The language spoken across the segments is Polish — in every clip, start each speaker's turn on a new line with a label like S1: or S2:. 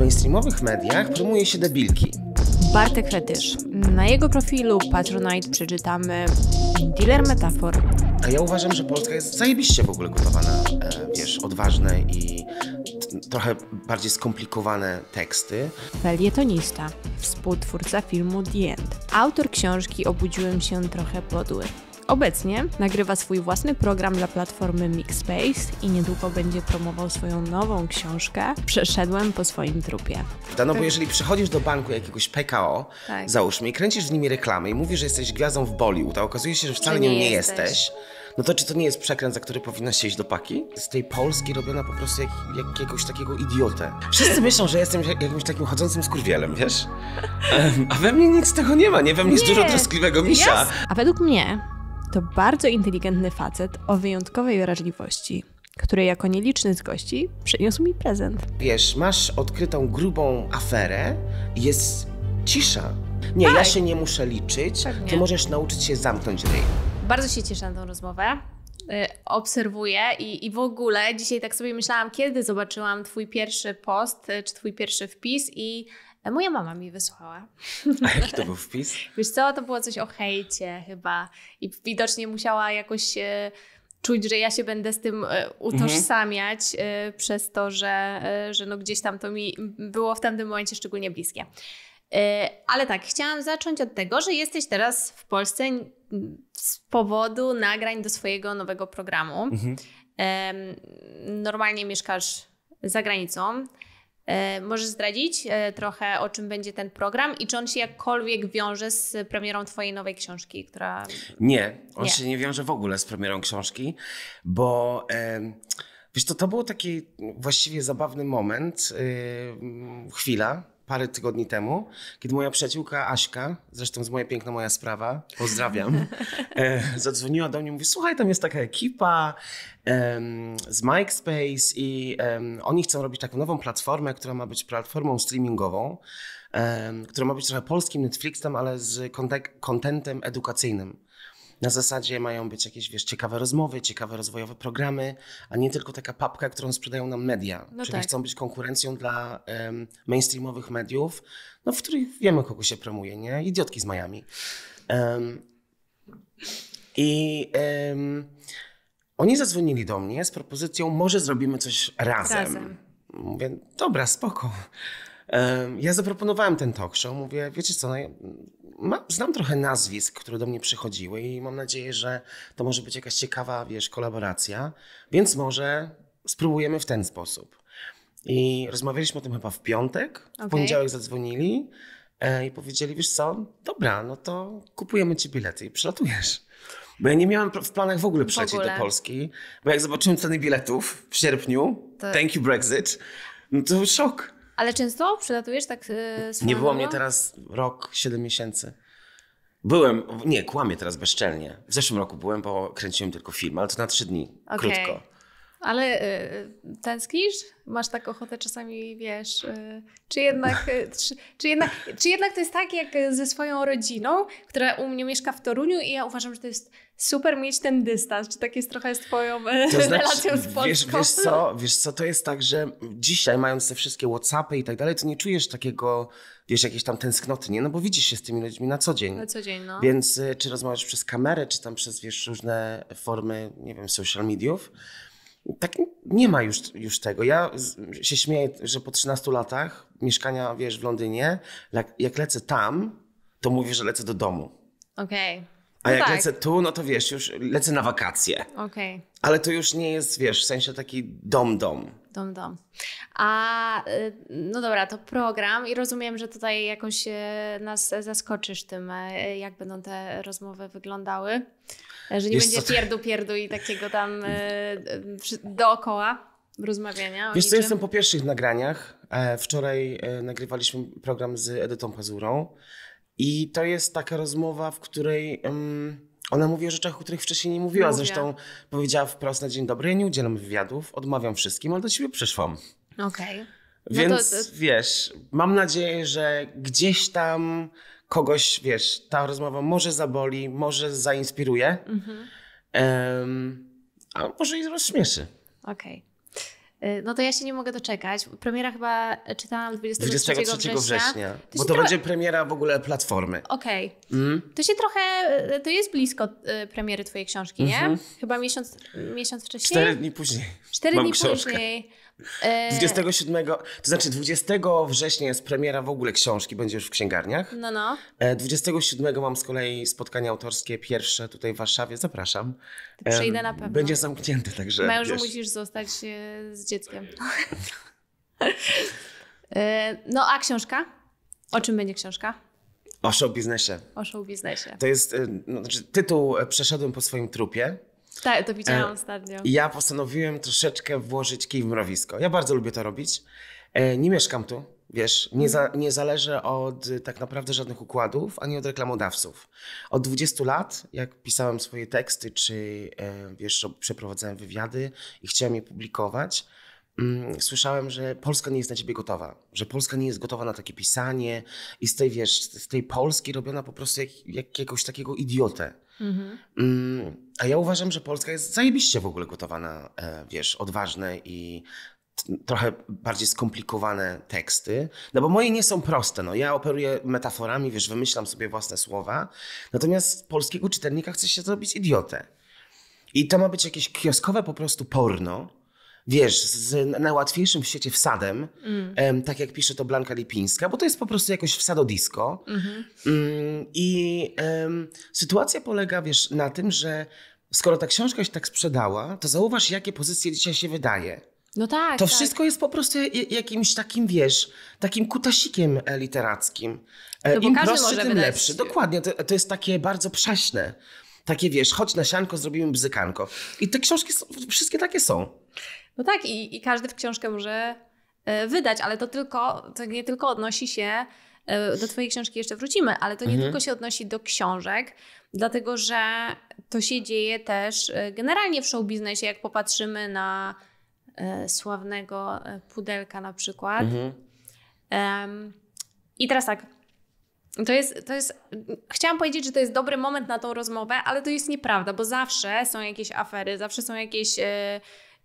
S1: mainstreamowych mediach promuje się debilki.
S2: Bartek Fetysz. Na jego profilu Patronite przeczytamy dealer metafor.
S1: A ja uważam, że Polska jest zajebiście w ogóle gotowana, e, wiesz, odważne i trochę bardziej skomplikowane teksty.
S2: Felietonista, współtwórca filmu The End, autor książki Obudziłem się trochę podły. Obecnie nagrywa swój własny program dla platformy Mixspace i niedługo będzie promował swoją nową książkę Przeszedłem po swoim trupie. Da, no bo jeżeli
S1: przychodzisz do banku jakiegoś PKO, tak. załóżmy, i kręcisz z nimi reklamy i mówisz, że jesteś gwiazdą w Bollywood, a okazuje się, że wcale nią nie, nie jesteś. jesteś. No to czy to nie jest przekręt, za który powinna się iść do paki? Z tej Polski robiona po prostu jak, jakiegoś takiego idiotę. Wszyscy myślą, że jestem jakimś takim chodzącym skurwielem, wiesz? A we mnie nic z tego nie ma, nie? We mnie nie. jest dużo troskliwego misia.
S2: A według mnie to bardzo inteligentny facet o wyjątkowej wrażliwości, który jako nieliczny z gości przyniósł mi prezent.
S1: Wiesz, masz odkrytą grubą aferę, jest cisza. Nie, tak. ja się nie muszę liczyć,
S2: Pewnie. ty możesz
S1: nauczyć się zamknąć ryj.
S2: Bardzo się cieszę na tą rozmowę. Y, obserwuję i, i w ogóle dzisiaj tak sobie myślałam, kiedy zobaczyłam Twój pierwszy post y, czy Twój pierwszy wpis, i Moja mama mi wysłała.
S1: A jaki to był wpis?
S2: Wiesz co, to było coś o hejcie chyba i widocznie musiała jakoś e, czuć, że ja się będę z tym e, utożsamiać mhm. przez to, że, że no gdzieś tam to mi było w tamtym momencie szczególnie bliskie. Ale tak, chciałam zacząć od tego, że jesteś teraz w Polsce z powodu nagrań do swojego nowego programu. Mhm. Normalnie mieszkasz za granicą. E, możesz zdradzić e, trochę, o czym będzie ten program i czy on się jakkolwiek wiąże z premierą Twojej nowej książki, która.
S1: Nie, on nie. się nie wiąże w ogóle z premierą książki, bo. Wiesz, to, to był taki właściwie zabawny moment, y, chwila, parę tygodni temu, kiedy moja przyjaciółka Aśka, zresztą z mojej piękna moja sprawa, pozdrawiam, e, zadzwoniła do mnie i mówi, słuchaj, tam jest taka ekipa em, z MikeSpace i em, oni chcą robić taką nową platformę, która ma być platformą streamingową, em, która ma być trochę polskim Netflixem, ale z kontentem edukacyjnym na zasadzie mają być jakieś, wiesz, ciekawe rozmowy, ciekawe rozwojowe programy, a nie tylko taka papka, którą sprzedają nam media. No czyli tak. chcą być konkurencją dla um, mainstreamowych mediów, no, w których wiemy, kogo się promuje, nie? Idiotki z Miami. Um, I um, oni zadzwonili do mnie z propozycją, może zrobimy coś razem. razem. Mówię, dobra, spoko. Ja zaproponowałem ten talk show, mówię, wiecie co, no ja mam, znam trochę nazwisk, które do mnie przychodziły i mam nadzieję, że to może być jakaś ciekawa, wiesz, kolaboracja, więc może spróbujemy w ten sposób. I rozmawialiśmy o tym chyba w piątek, w poniedziałek zadzwonili e, i powiedzieli, wiesz co, dobra, no to kupujemy ci bilety i przylatujesz. Bo ja nie miałem w planach w ogóle przejść do Polski, bo jak zobaczyłem ceny biletów w sierpniu, to... thank you Brexit, no to szok.
S2: Ale często przylatujesz tak yy, Nie było mnie
S1: teraz rok, 7 miesięcy. Byłem, nie, kłamię teraz bezczelnie. W zeszłym roku byłem, bo kręciłem tylko film, ale to na trzy dni, okay. krótko.
S2: Ale y, tęsknisz? Masz tak ochotę czasami, wiesz, y, czy, jednak, czy, y, czy, jednak, czy jednak to jest tak jak ze swoją rodziną, która u mnie mieszka w Toruniu i ja uważam, że to jest super mieć ten dystans. Czy tak jest trochę z twoją e, to znaczy, relacją z Polską? Wiesz, wiesz, co,
S1: wiesz co, to jest tak, że dzisiaj mając te wszystkie Whatsappy i tak dalej, to nie czujesz takiego, wiesz, jakiejś tam tęsknoty, nie? No bo widzisz się z tymi ludźmi na co dzień. Na co dzień, no. Więc y, czy rozmawiasz przez kamerę, czy tam przez, wiesz, różne formy, nie wiem, social mediów, tak nie ma już, już tego. Ja się śmieję, że po 13 latach mieszkania, wiesz, w Londynie, jak, jak lecę tam, to mówię, że lecę do domu.
S2: Okej. Okay. A no jak tak. lecę
S1: tu, no to wiesz, już lecę na wakacje. Okej. Okay. Ale to już nie jest, wiesz, w sensie taki dom-dom.
S2: Dom-dom. A y, no dobra, to program i rozumiem, że tutaj jakoś y, nas zaskoczysz tym, y, jak będą te rozmowy wyglądały. Że nie jest będzie pierdu, pierdu i takiego tam dookoła rozmawiania. Wiesz co, jestem
S1: po pierwszych nagraniach. E, wczoraj e, nagrywaliśmy program z Edytą Pazurą. I to jest taka rozmowa, w której um, ona mówi o rzeczach, o których wcześniej nie mówiła. Mówię. Zresztą powiedziała wprost na dzień dobry, ja nie udzielam wywiadów, odmawiam wszystkim, ale do ciebie przyszłam. Okej. Okay. No Więc to, to... wiesz, mam nadzieję, że gdzieś tam kogoś, wiesz, ta rozmowa może zaboli, może zainspiruje,
S2: mm -hmm.
S1: um, a może i rozśmieszy.
S2: Okej. Okay. Y, no to ja się nie mogę doczekać. Premiera chyba e, czytałam 23, 23 września. września. To bo to trochę... będzie
S1: premiera w ogóle platformy.
S2: Okej. Okay. Mm. To się trochę, e, to jest blisko e, premiery twojej książki, nie? Mm -hmm. Chyba miesiąc, miesiąc wcześniej? Cztery
S1: dni później. Cztery Mam dni książkę.
S2: później. 27,
S1: e, to znaczy 20 września jest premiera w ogóle książki, będzie już w księgarniach. No, no. 27 e, mam z kolei spotkanie autorskie pierwsze tutaj w Warszawie, zapraszam. przyjdę na pewno. Będzie zamknięte, także Mężu już musisz
S2: zostać e, z dzieckiem. no a książka? O czym będzie książka?
S1: O show biznesie.
S2: O show biznesie. To
S1: jest, no, znaczy, tytuł przeszedłem po swoim trupie.
S2: Tak, to e, widziałam ostatnio. Ja
S1: postanowiłem troszeczkę włożyć kij w mrowisko. Ja bardzo lubię to robić. E, nie mieszkam tu, wiesz, nie, za, mhm. nie zależę od e, tak naprawdę żadnych układów, ani od reklamodawców. Od 20 lat, jak pisałem swoje teksty, czy wiesz, przeprowadzałem wywiady i chciałem je publikować, mm, słyszałem, że Polska nie jest na ciebie gotowa, że Polska nie jest gotowa na takie pisanie i z tej, wiesz, z tej Polski robiona po prostu jak, jakiegoś takiego idiotę. Mhm. Mm, a ja uważam, że Polska jest zajebiście w ogóle gotowana, e, wiesz, odważne i trochę bardziej skomplikowane teksty, no bo moje nie są proste. No. Ja operuję metaforami, wiesz, wymyślam sobie własne słowa, natomiast polskiego czytelnika chce się zrobić idiotę. I to ma być jakieś kioskowe po prostu porno, wiesz, z najłatwiejszym w świecie wsadem, mm. tak jak pisze to Blanka Lipińska, bo to jest po prostu jakoś wsadodisko. Mhm. Mm -hmm. I um, sytuacja polega, wiesz, na tym, że skoro ta książka się tak sprzedała, to zauważ, jakie pozycje dzisiaj się wydaje.
S2: No tak. To tak. wszystko
S1: jest po prostu jakimś takim, wiesz, takim kutasikiem e, literackim. E, no Im prostszy, tym wydać... lepszy. Dokładnie, to, to jest takie bardzo prześne. Takie, wiesz, chodź na sianko, zrobimy bzykanko. I te książki są, wszystkie takie są.
S2: No tak, i, i każdy w książkę może e, wydać, ale to tylko, to nie tylko odnosi się, e, do Twojej książki jeszcze wrócimy, ale to nie mhm. tylko się odnosi do książek, dlatego że to się dzieje też e, generalnie w showbiznesie, biznesie, jak popatrzymy na sławnego pudelka na przykład. Mhm. I teraz tak. To jest, to jest, chciałam powiedzieć, że to jest dobry moment na tą rozmowę, ale to jest nieprawda, bo zawsze są jakieś afery, zawsze są jakieś. Yy,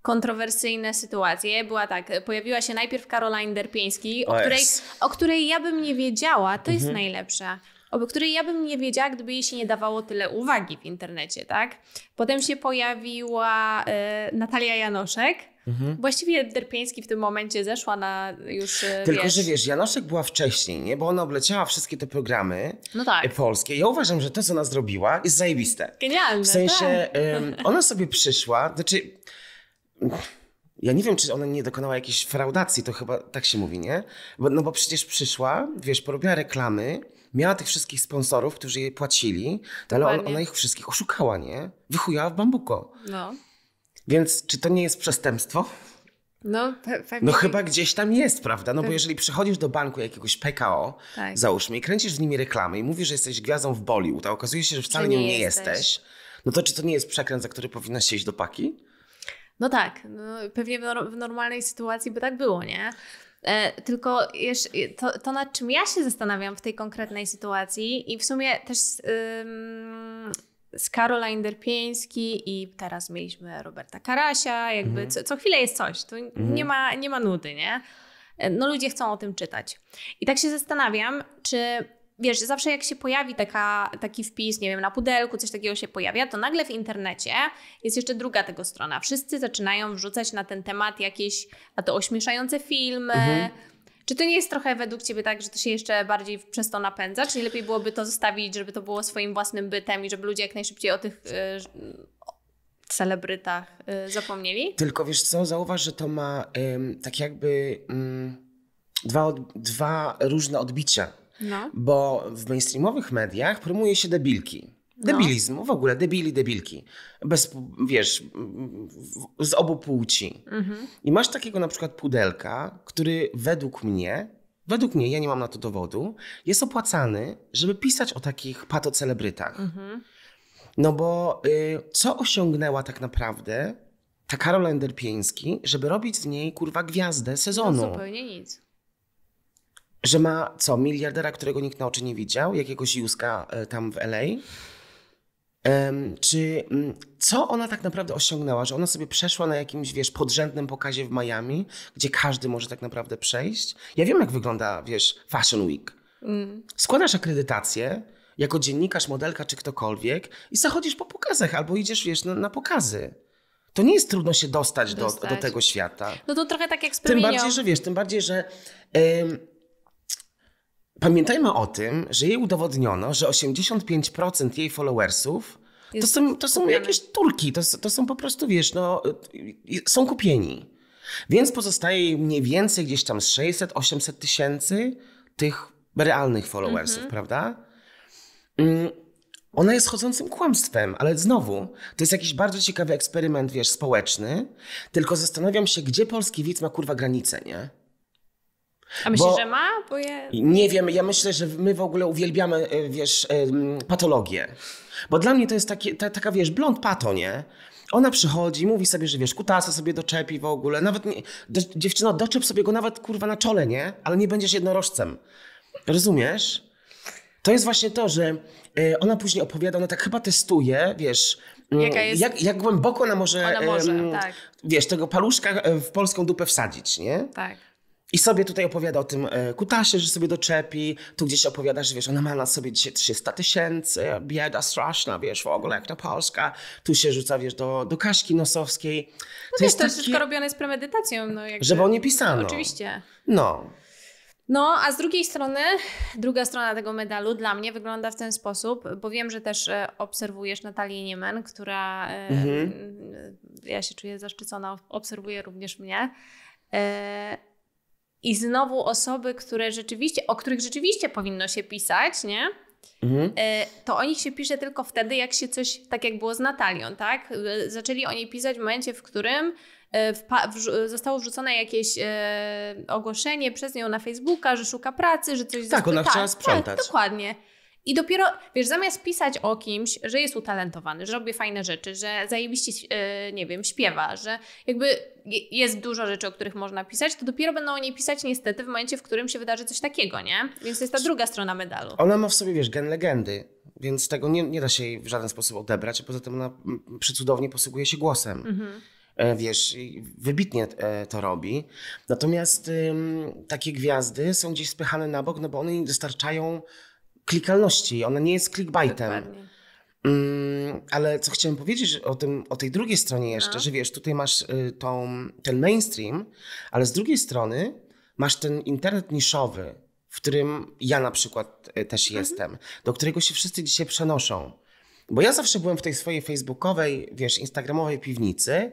S2: kontrowersyjne sytuacje. Była tak, pojawiła się najpierw Caroline Derpieński, o, o której, o której ja bym nie wiedziała, to mhm. jest najlepsze o której ja bym nie wiedziała, gdyby jej się nie dawało tyle uwagi w internecie, tak? Potem się pojawiła e, Natalia Janoszek. Mhm. Właściwie Derpieński w tym momencie zeszła na już. E, Tylko, wiesz... że
S1: wiesz, Janoszek była wcześniej, nie? Bo ona obleciała wszystkie te programy no tak. E, polskie. Ja uważam, że to, co ona zrobiła, jest zajebiste.
S2: Genialne. W sensie
S1: tak. ona sobie przyszła, znaczy ja nie wiem, czy ona nie dokonała jakiejś fraudacji, to chyba tak się mówi, nie? Bo, no bo przecież przyszła, wiesz, porobiła reklamy, miała tych wszystkich sponsorów, którzy jej płacili, Dokładnie. ale on, ona ich wszystkich oszukała, nie? Wychujała w bambuko. No. Więc czy to nie jest przestępstwo?
S2: No, pewnie. No chyba
S1: gdzieś tam jest, prawda? No bo jeżeli przychodzisz do banku jakiegoś PKO, tak. załóżmy, i kręcisz z nimi reklamy i mówisz, że jesteś gwiazdą w Bollywood, a okazuje się, że wcale że nie, nie jesteś. jesteś. no to czy to nie jest przekręt, za który powinnaś iść do paki?
S2: No tak, no, pewnie w normalnej sytuacji by tak było, nie? E, tylko to, to, nad czym ja się zastanawiam w tej konkretnej sytuacji i w sumie też ym, z Caroline Derpieński i teraz mieliśmy Roberta Karasia, jakby mhm. co, co, chwilę jest coś, tu mhm. nie, ma, nie ma nudy, nie? E, no ludzie chcą o tym czytać. I tak się zastanawiam, czy wiesz, zawsze jak się pojawi taka, taki wpis, nie wiem, na pudelku, coś takiego się pojawia, to nagle w internecie jest jeszcze druga tego strona. Wszyscy zaczynają wrzucać na ten temat jakieś, a to ośmieszające filmy. Mhm. Czy to nie jest trochę według Ciebie tak, że to się jeszcze bardziej przez to napędza? Czy nie lepiej byłoby to zostawić, żeby to było swoim własnym bytem i żeby ludzie jak najszybciej o tych y, celebrytach y, zapomnieli?
S1: Tylko wiesz co, zauważ, że to ma tak jakby mm, dwa, dwa różne odbicia no. Bo w mainstreamowych mediach promuje się debilki. No. Debilizm, no. w ogóle debili, debilki. Bez, wiesz, z obu płci. Mhm. I masz takiego na przykład pudelka, który według mnie, według mnie, ja nie mam na to dowodu, jest opłacany, żeby pisać o takich patocelebrytach. Mhm. No bo y, co osiągnęła tak naprawdę ta Karola Enderpieński, żeby robić z niej kurwa gwiazdę sezonu? To zupełnie nic. Że ma co? Miliardera, którego nikt na oczy nie widział? Jakiegoś Juska e, tam w LA? czy mm, co ona tak naprawdę osiągnęła, że ona sobie przeszła na jakimś, wiesz, podrzędnym pokazie w Miami, gdzie każdy może tak naprawdę przejść? Ja wiem, jak wygląda, wiesz, Fashion Week. Mm. Składasz akredytację jako dziennikarz, modelka czy ktokolwiek i zachodzisz po pokazach albo idziesz, wiesz, na, na pokazy. To nie jest trudno się dostać, dostać. Do, do, tego świata.
S2: No to trochę tak jak z Tym bardziej, że
S1: wiesz, tym bardziej, że... Yy, Pamiętajmy o tym, że jej udowodniono, że 85% jej followersów to są, to są jakieś turki, to, to są po prostu, wiesz, no, są kupieni. Więc pozostaje mniej więcej gdzieś tam 600-800 tysięcy tych realnych followersów, mhm. prawda? Mm, ona jest chodzącym kłamstwem, ale znowu, to jest jakiś bardzo ciekawy eksperyment, wiesz, społeczny, tylko zastanawiam się, gdzie polski widz ma kurwa granicę, nie? A myślisz, Bo że
S2: ma? Bo ja...
S1: Nie wiem, ja myślę, że my w ogóle uwielbiamy, e, wiesz, e, patologię. Bo dla mnie to jest taki, ta, taka, wiesz, blond pato, nie? Ona przychodzi, mówi sobie, że wiesz, kutasa sobie doczepi w ogóle. Nawet nie, do, dziewczyno, doczep sobie go nawet kurwa na czole, nie? Ale nie będziesz jednorożcem. Rozumiesz? To jest właśnie to, że e, ona później opowiada, ona tak chyba testuje, wiesz, jest... jak, jak głęboko ona może, ona może tak. wiesz, tego paluszka w polską dupę wsadzić, nie? Tak. I sobie tutaj opowiada o tym e, Kutasie, że sobie doczepi. Tu gdzieś opowiada, że wiesz, ona ma na sobie dzisiaj 300 tysięcy, bieda straszna, wiesz, w ogóle jak ta Polska. Tu się rzuca, wiesz, do, do Kaśki Nosowskiej. No to wiesz, jest to takie... wszystko robione
S2: z premedytacją. No, jakby... Żeby o nie pisano. No, oczywiście. No. No, a z drugiej strony, druga strona tego medalu dla mnie wygląda w ten sposób, bo wiem, że też e, obserwujesz Natalię Niemen, która e, mhm. ja się czuję zaszczycona, obserwuje również mnie. I znowu osoby, które rzeczywiście, o których rzeczywiście powinno się pisać, nie? Mhm. E, to o nich się pisze tylko wtedy, jak się coś, tak jak było z Natalią, tak? E, zaczęli o niej pisać w momencie, w którym e, zostało wrzucone jakieś ogłoszenie przez nią na Facebooka, że szuka pracy, że coś Tak, ona chciała tak, sprzątać. Tak, dokładnie. I dopiero, wiesz, zamiast pisać o kimś, że jest utalentowany, że robi fajne rzeczy, że zajebiście, yy, nie wiem, śpiewa, że jakby jest dużo rzeczy, o których można pisać, to dopiero będą o niej pisać niestety w momencie, w którym się wydarzy coś takiego, nie? Więc to jest ta druga strona medalu. Ona
S1: ma w sobie, wiesz, gen legendy, więc tego nie, nie da się jej w żaden sposób odebrać, a poza tym ona przycudownie posługuje się głosem. Mhm e, wiesz, wybitnie e, to robi. Natomiast takie gwiazdy są gdzieś spychane na bok, no bo one im dostarczają klikalności, ona nie jest clickbaitem. Mm, ale co chciałem powiedzieć o, tym, o tej drugiej stronie jeszcze, A. że wiesz, tutaj masz y, tą, ten mainstream, ale z drugiej strony masz ten internet niszowy, w którym ja na przykład y, też mhm. jestem, do którego się wszyscy dzisiaj przenoszą. Bo ja zawsze byłem w tej swojej facebookowej, wiesz, instagramowej piwnicy,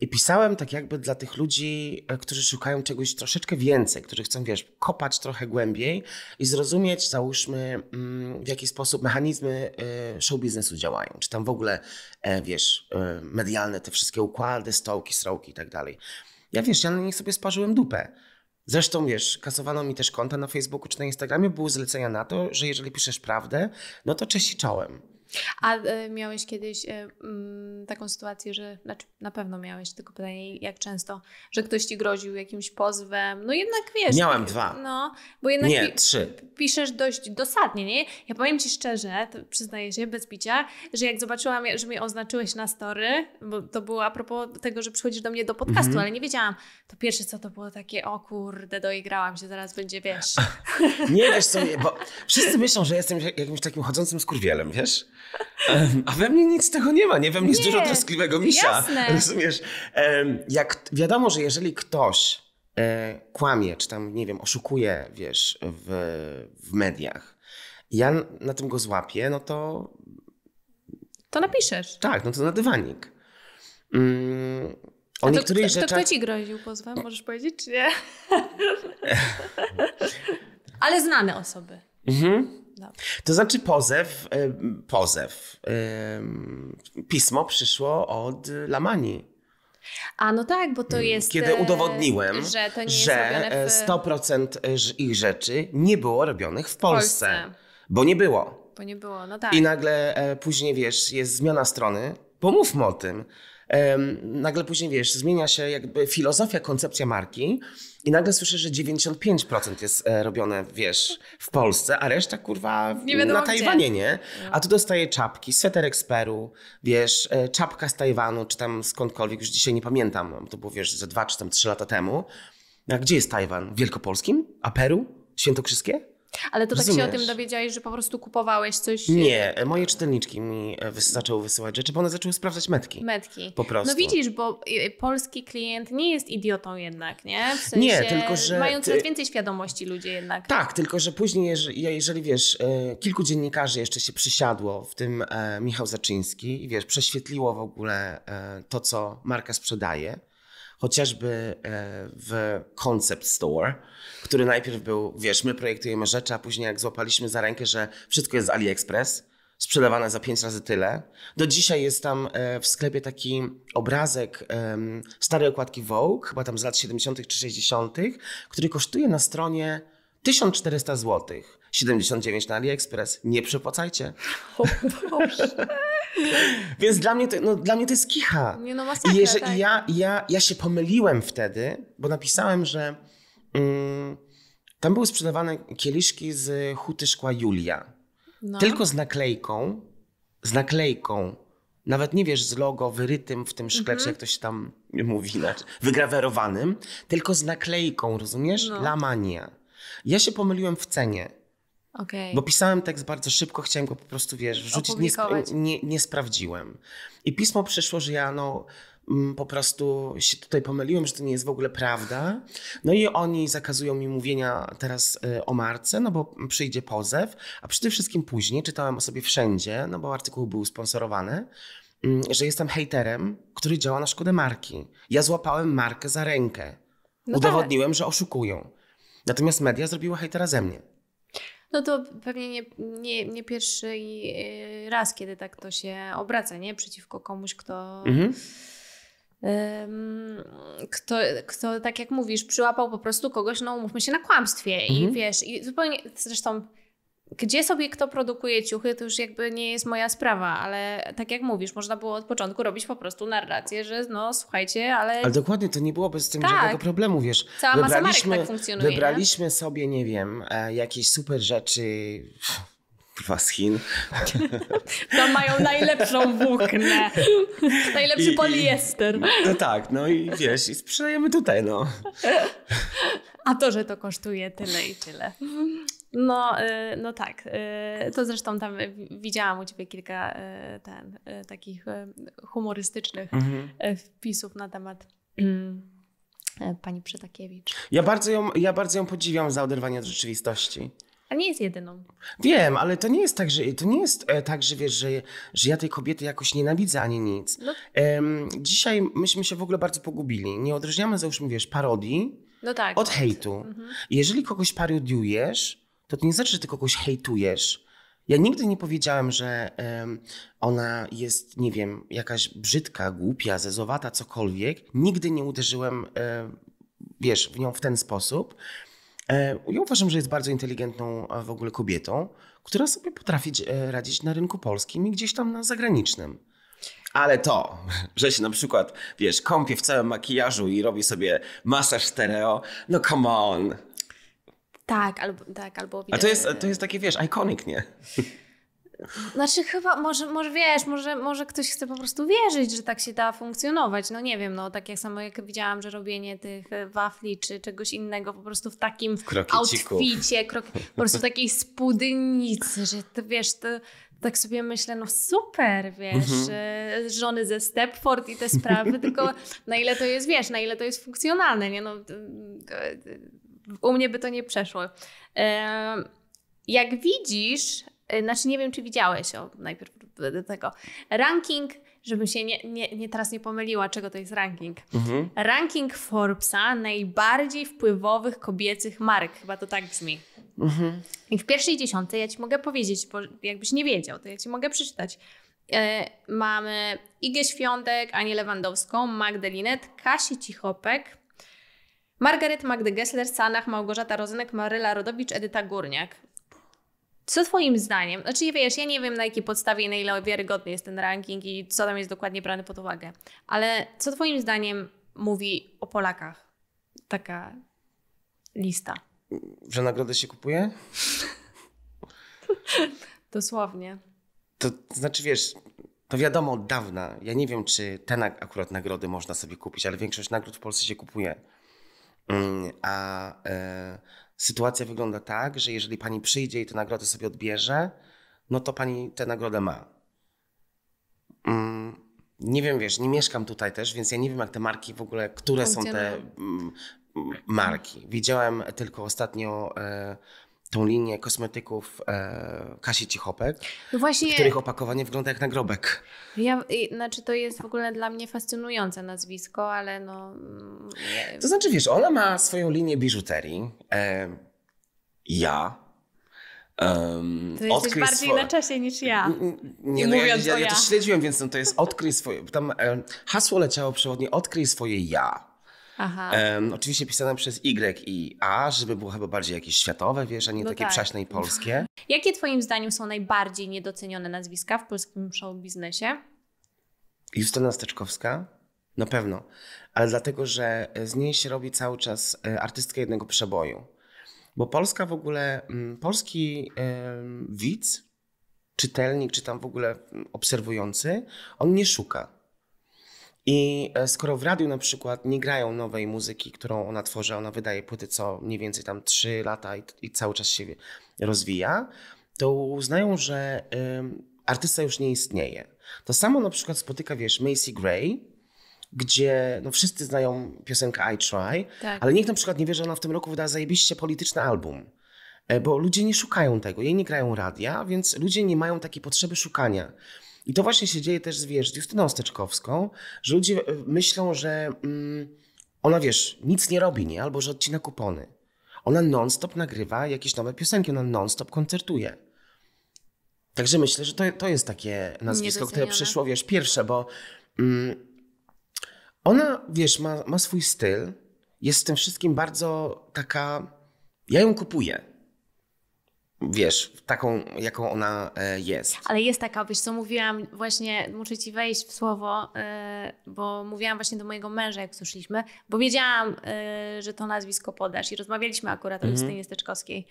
S1: i pisałem tak jakby dla tych ludzi, e, którzy szukają czegoś troszeczkę więcej, którzy chcą, wiesz, kopać trochę głębiej i zrozumieć, załóżmy, mm, w jaki sposób mechanizmy e, show biznesu działają. Czy tam w ogóle, e, wiesz, medialne te wszystkie układy, stołki, srołki i tak dalej. Ja wiesz, ja na nich sobie sparzyłem dupę. Zresztą wiesz, kasowano mi też konta na Facebooku czy na Instagramie, były zlecenia na to, że jeżeli piszesz prawdę, no to cześć czołem.
S2: A e, miałeś kiedyś e, mm, taką sytuację, że znaczy na pewno miałeś tylko pytanie, jak często, że ktoś ci groził jakimś pozwem. No jednak wiesz. Miałem dwa. No, bo jednak nie, trzy. piszesz dość dosadnie, nie? Ja powiem ci szczerze, przyznaję się bez picia, że jak zobaczyłam, że mnie oznaczyłeś na story, bo to było a propos tego, że przychodzisz do mnie do podcastu, mm -hmm. ale nie wiedziałam, to pierwsze co to było takie, o kurde, doigrałam się, zaraz będzie wiesz.
S1: nie wiesz co, bo wszyscy myślą, że jestem jakimś takim chodzącym skurwielem, wiesz? A we mnie nic z tego nie ma, nie? We mnie jest dużo troskliwego misia. Jasne. Rozumiesz? Jak, wiadomo, że jeżeli ktoś e, kłamie, czy tam, nie wiem, oszukuje, wiesz, w, w mediach, ja na tym go złapię, no to... To napiszesz. Tak, no to na dywanik. Mm,
S2: o A to, niektórych rzeczach... to kto ci groził pozwem, możesz powiedzieć, czy nie? Ale znane osoby.
S1: Mhm. No. To znaczy pozew, e, pozew, e, pismo przyszło od Lamani.
S2: A no tak, bo to mm, jest. Kiedy e, udowodniłem, że, to nie że jest w...
S1: 100% ich rzeczy nie było robionych w Polsce, Polsce. Bo nie było.
S2: Bo nie było, no tak. I
S1: nagle później wiesz, jest zmiana strony. Pomówmy o tym nagle później, wiesz, zmienia się jakby filozofia, koncepcja marki i nagle słyszę, że 95% jest e, robione, wiesz, w Polsce, a reszta, kurwa, na Tajwanie, gdzie. nie? No. A tu dostaję czapki, sweterek z Peru, wiesz, e, czapka z Tajwanu, czy tam skądkolwiek, już dzisiaj nie pamiętam, to było, wiesz, ze dwa czy tam trzy lata temu. A gdzie jest Tajwan? W Wielkopolskim? A Peru? Świętokrzyskie?
S2: Ale to Rozumiesz? tak się o tym dowiedziałeś, że po prostu kupowałeś coś.
S1: Nie, moje czytelniczki mi e, zaczęły wysyłać rzeczy, bo one zaczęły sprawdzać metki.
S2: Metki. Po prostu. No widzisz, bo e, polski klient nie jest idiotą jednak, nie? W sensie nie, tylko że. Mają coraz więcej świadomości ludzie jednak. Tak,
S1: tylko że później, jeżeli, jeżeli wiesz, e, kilku dziennikarzy jeszcze się przysiadło, w tym Michał Zaczyński, i wiesz, prześwietliło w ogóle to, co marka sprzedaje chociażby e, w concept store, który najpierw był, wiesz, my projektujemy rzeczy, a później jak złapaliśmy za rękę, że wszystko jest z AliExpress, sprzedawane za pięć razy tyle. Do dzisiaj jest tam e, w sklepie taki obrazek starej okładki Vogue, chyba tam z lat 70. czy 60., który kosztuje na stronie 1400 złotych. 79 na AliExpress. Nie przepłacajcie. O Więc dla mnie, to, no, dla mnie to jest kicha. Nie
S2: no, masakra, I jeżeli, tak. ja,
S1: ja, ja się pomyliłem wtedy, bo napisałem, że mm, tam były sprzedawane kieliszki z huty szkła Julia. No. Tylko z naklejką, z naklejką nawet nie wiesz z logo wyrytym w tym szkle, mm -hmm. jak to się tam mówi, znaczy, wygrawerowanym, tylko z naklejką, rozumiesz? No. Lamania. Ja się pomyliłem w cenie. Okay. Bo pisałem tekst bardzo szybko, chciałem go po prostu, wiesz, wrzucić, nie, nie, nie, sprawdziłem. I pismo przyszło, że ja no mm, po prostu się tutaj pomyliłem, że to nie jest w ogóle prawda. No i oni zakazują mi mówienia teraz y, o marce, no bo przyjdzie pozew, a przede wszystkim później czytałem o sobie wszędzie, no bo artykuł był sponsorowany, mm, że jestem hejterem, który działa na szkodę marki. Ja złapałem markę za rękę. No tak. Udowodniłem, tak. że oszukują. Natomiast media zrobiły hejtera ze mnie
S2: no to pewnie nie, nie, nie pierwszy y, raz, kiedy tak to się obraca, nie? Przeciwko komuś, kto... Mhm. Kto, kto, tak jak mówisz, przyłapał po prostu kogoś, no umówmy się, na kłamstwie mhm. i wiesz, i zupełnie, zresztą gdzie sobie kto produkuje ciuchy, to już jakby nie jest moja sprawa, ale tak jak mówisz, można było od początku robić po prostu narrację, że no słuchajcie, ale. Ale
S1: dokładnie to nie było bez tym tak. żadnego problemu, wiesz. Cała wybraliśmy, masa tak funkcjonuje. Wybraliśmy nie? sobie, nie wiem, e, jakieś super rzeczy. Kurwa z Chin.
S2: mają najlepszą włóknę. Najlepszy I, poliester. no
S1: tak, no i wiesz, i sprzedajemy tutaj, no.
S2: A to, że to kosztuje tyle i tyle. No, y, no tak. Y, to zresztą tam y, widziałam u ciebie kilka ten, takich humorystycznych mhm. wpisów na temat pani Przetakiewicz.
S1: Ja bardzo, ją, ja bardzo ją podziwiam za oderwanie od rzeczywistości.
S2: A nie jest jedyną.
S1: Wiem, ale to nie jest tak, że to nie jest e, tak, że wiesz, że, że ja tej kobiety jakoś nienawidzę ani nic. No. Um, dzisiaj myśmy się w ogóle bardzo pogubili. Nie odróżniamy załóżmy, wiesz, parodii
S2: no tak, od hejtu. Mhm.
S1: Jeżeli kogoś parodiujesz, to nie znaczy, że ty kogoś hejtujesz. Ja nigdy nie powiedziałem, że um, ona jest, nie wiem, jakaś brzydka, głupia, zezowata, cokolwiek. Nigdy nie uderzyłem, e, wiesz, w nią w ten sposób. E, ja uważam, że jest bardzo inteligentną w ogóle kobietą, która sobie potrafi e, radzić na rynku polskim i gdzieś tam na zagranicznym. Ale to, że się na przykład, wiesz, kąpie w całym makijażu i robi sobie masaż stereo, no come on.
S2: Tak, albo, tak, albo... A to jest, to jest
S1: takie, wiesz, ikonik, nie?
S2: Znaczy chyba, może, może wiesz, może, może ktoś chce po prostu wierzyć, że tak się da funkcjonować. No nie wiem, no tak jak samo jak widziałam, że robienie tych e, wafli czy czegoś innego po prostu w takim Krokieciku. outficie, krok, po prostu takiej spódnicy, że to wiesz, to tak sobie myślę, no super, wiesz, mhm. żony ze Stepford i te sprawy, tylko na ile to jest, wiesz, na ile to jest funkcjonalne, nie? No, u mnie by to nie przeszło. Jak widzisz, e, znaczy nie wiem, czy widziałeś, o, najpierw do tego, ranking, żebym się nie, nie, nie, teraz nie pomyliła, czego to jest ranking. Mhm. Ranking Forbesa najbardziej wpływowych kobiecych marek, chyba to tak brzmi. Mhm. I w pierwszej dziesiątej, ja Ci mogę powiedzieć, bo jakbyś nie wiedział, to ja Ci mogę przeczytać. E, mamy Igę Świątek, Anię Lewandowską, Magdalinet, Kasię Cichopek, Margaret, Magdy Gessler, Sanach, Małgorzata Rozynek, Maryla Rodowicz, Edyta Górniak. Co twoim zdaniem, znaczy wiesz, ja nie wiem na jakiej podstawie i na ile wiarygodny jest ten ranking i co tam jest dokładnie brane pod uwagę, ale co twoim zdaniem mówi o Polakach taka lista?
S1: Że nagrodę się kupuje?
S2: Dosłownie.
S1: To, znaczy wiesz, to wiadomo od dawna, ja nie wiem czy te akurat nagrody można sobie kupić, ale większość nagród w Polsce się kupuje. Mm, a e, sytuacja wygląda tak, że jeżeli pani przyjdzie i tę nagrodę sobie odbierze, no to pani tę nagrodę ma. Mm, nie wiem, wiesz, nie mieszkam tutaj też, więc ja nie wiem, jak te marki w ogóle, które są te mm, mm, marki. Widziałem tylko ostatnio e, tą linię kosmetyków e, Kasi Cichopek,
S2: no właśnie... których
S1: opakowanie wygląda jak nagrobek.
S2: Ja, znaczy to jest w ogóle dla mnie fascynujące nazwisko, ale no...
S1: Nie. Mm, to znaczy wiesz, ona ma swoją linię biżuterii. E, ja Um, to jesteś bardziej na
S2: czasie niż ja.
S1: Nie, no, Mówiąc ja, ja, ja, to śledziłem, więc no, to jest odkryj swoje... Tam e, hasło leciało przewodnie, odkryj swoje ja.
S2: Um,
S1: oczywiście pisane przez Y i A, żeby było chyba bardziej jakieś światowe, wiesz, a nie no takie tak. przaśne i polskie.
S2: Jakie twoim zdaniem są najbardziej niedocenione nazwiska w polskim show biznesie?
S1: Justyna Steczkowska? Na pewno. Ale dlatego, że z niej się robi cały czas e, artystkę jednego przeboju. Bo Polska w ogóle, mm, polski widz, czytelnik, czy tam w ogóle mm, obserwujący, on nie szuka. I e, skoro w radiu na przykład nie grają nowej muzyki, którą ona tworzy, ona wydaje płyty co mniej więcej tam 3 lata i, i cały czas się rozwija, to uznają, że y, artysta już nie istnieje. To samo na przykład spotyka, wiesz, Macy Gray, gdzie no, wszyscy znają piosenkę I Try, tak. ale nikt na przykład nie wie, że ona w tym roku wydała zajebiście polityczny album. E, bo ludzie nie szukają tego, jej nie grają radia, więc ludzie nie mają takiej potrzeby szukania. I to właśnie się dzieje też z, wiesz, z Justyną Osteczkowską, że ludzie e, myślą, że mm, ona, wiesz, nic nie robi, nie? Albo że odcina kupony. Ona non-stop nagrywa jakieś nowe piosenki, ona non-stop koncertuje. Także myślę, że to, to jest takie nazwisko, które przyszło, wiesz, pierwsze, bo mm, ona, wiesz, ma, ma swój styl, jest w tym wszystkim bardzo taka... Ja ją kupuję wiesz, taką, jaką ona e, jest.
S2: Ale jest taka, wiesz co, mówiłam właśnie, muszę ci wejść w słowo, e, bo mówiłam właśnie do mojego męża, jak słyszeliśmy, bo wiedziałam, e, że to nazwisko podasz i rozmawialiśmy akurat mm -hmm. o mhm. Justynie Steczkowskiej.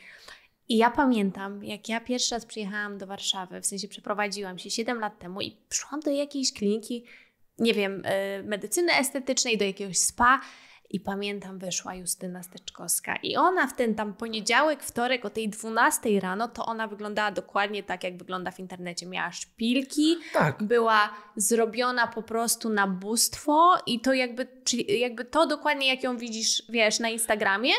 S2: I ja pamiętam, jak ja pierwszy raz przyjechałam do Warszawy, w sensie przeprowadziłam się 7 lat temu i przyszłam do jakiejś kliniki, nie wiem, medycyny estetycznej, do jakiegoś spa i pamiętam, wyszła Justyna Steczkowska i ona w ten tam poniedziałek, wtorek o tej 12 rano, to ona wyglądała dokładnie tak, jak wygląda w internecie. Miała szpilki, tak. była zrobiona po prostu na bóstwo i to jakby, czyli jakby to dokładnie, jak ją widzisz, wiesz, na Instagramie,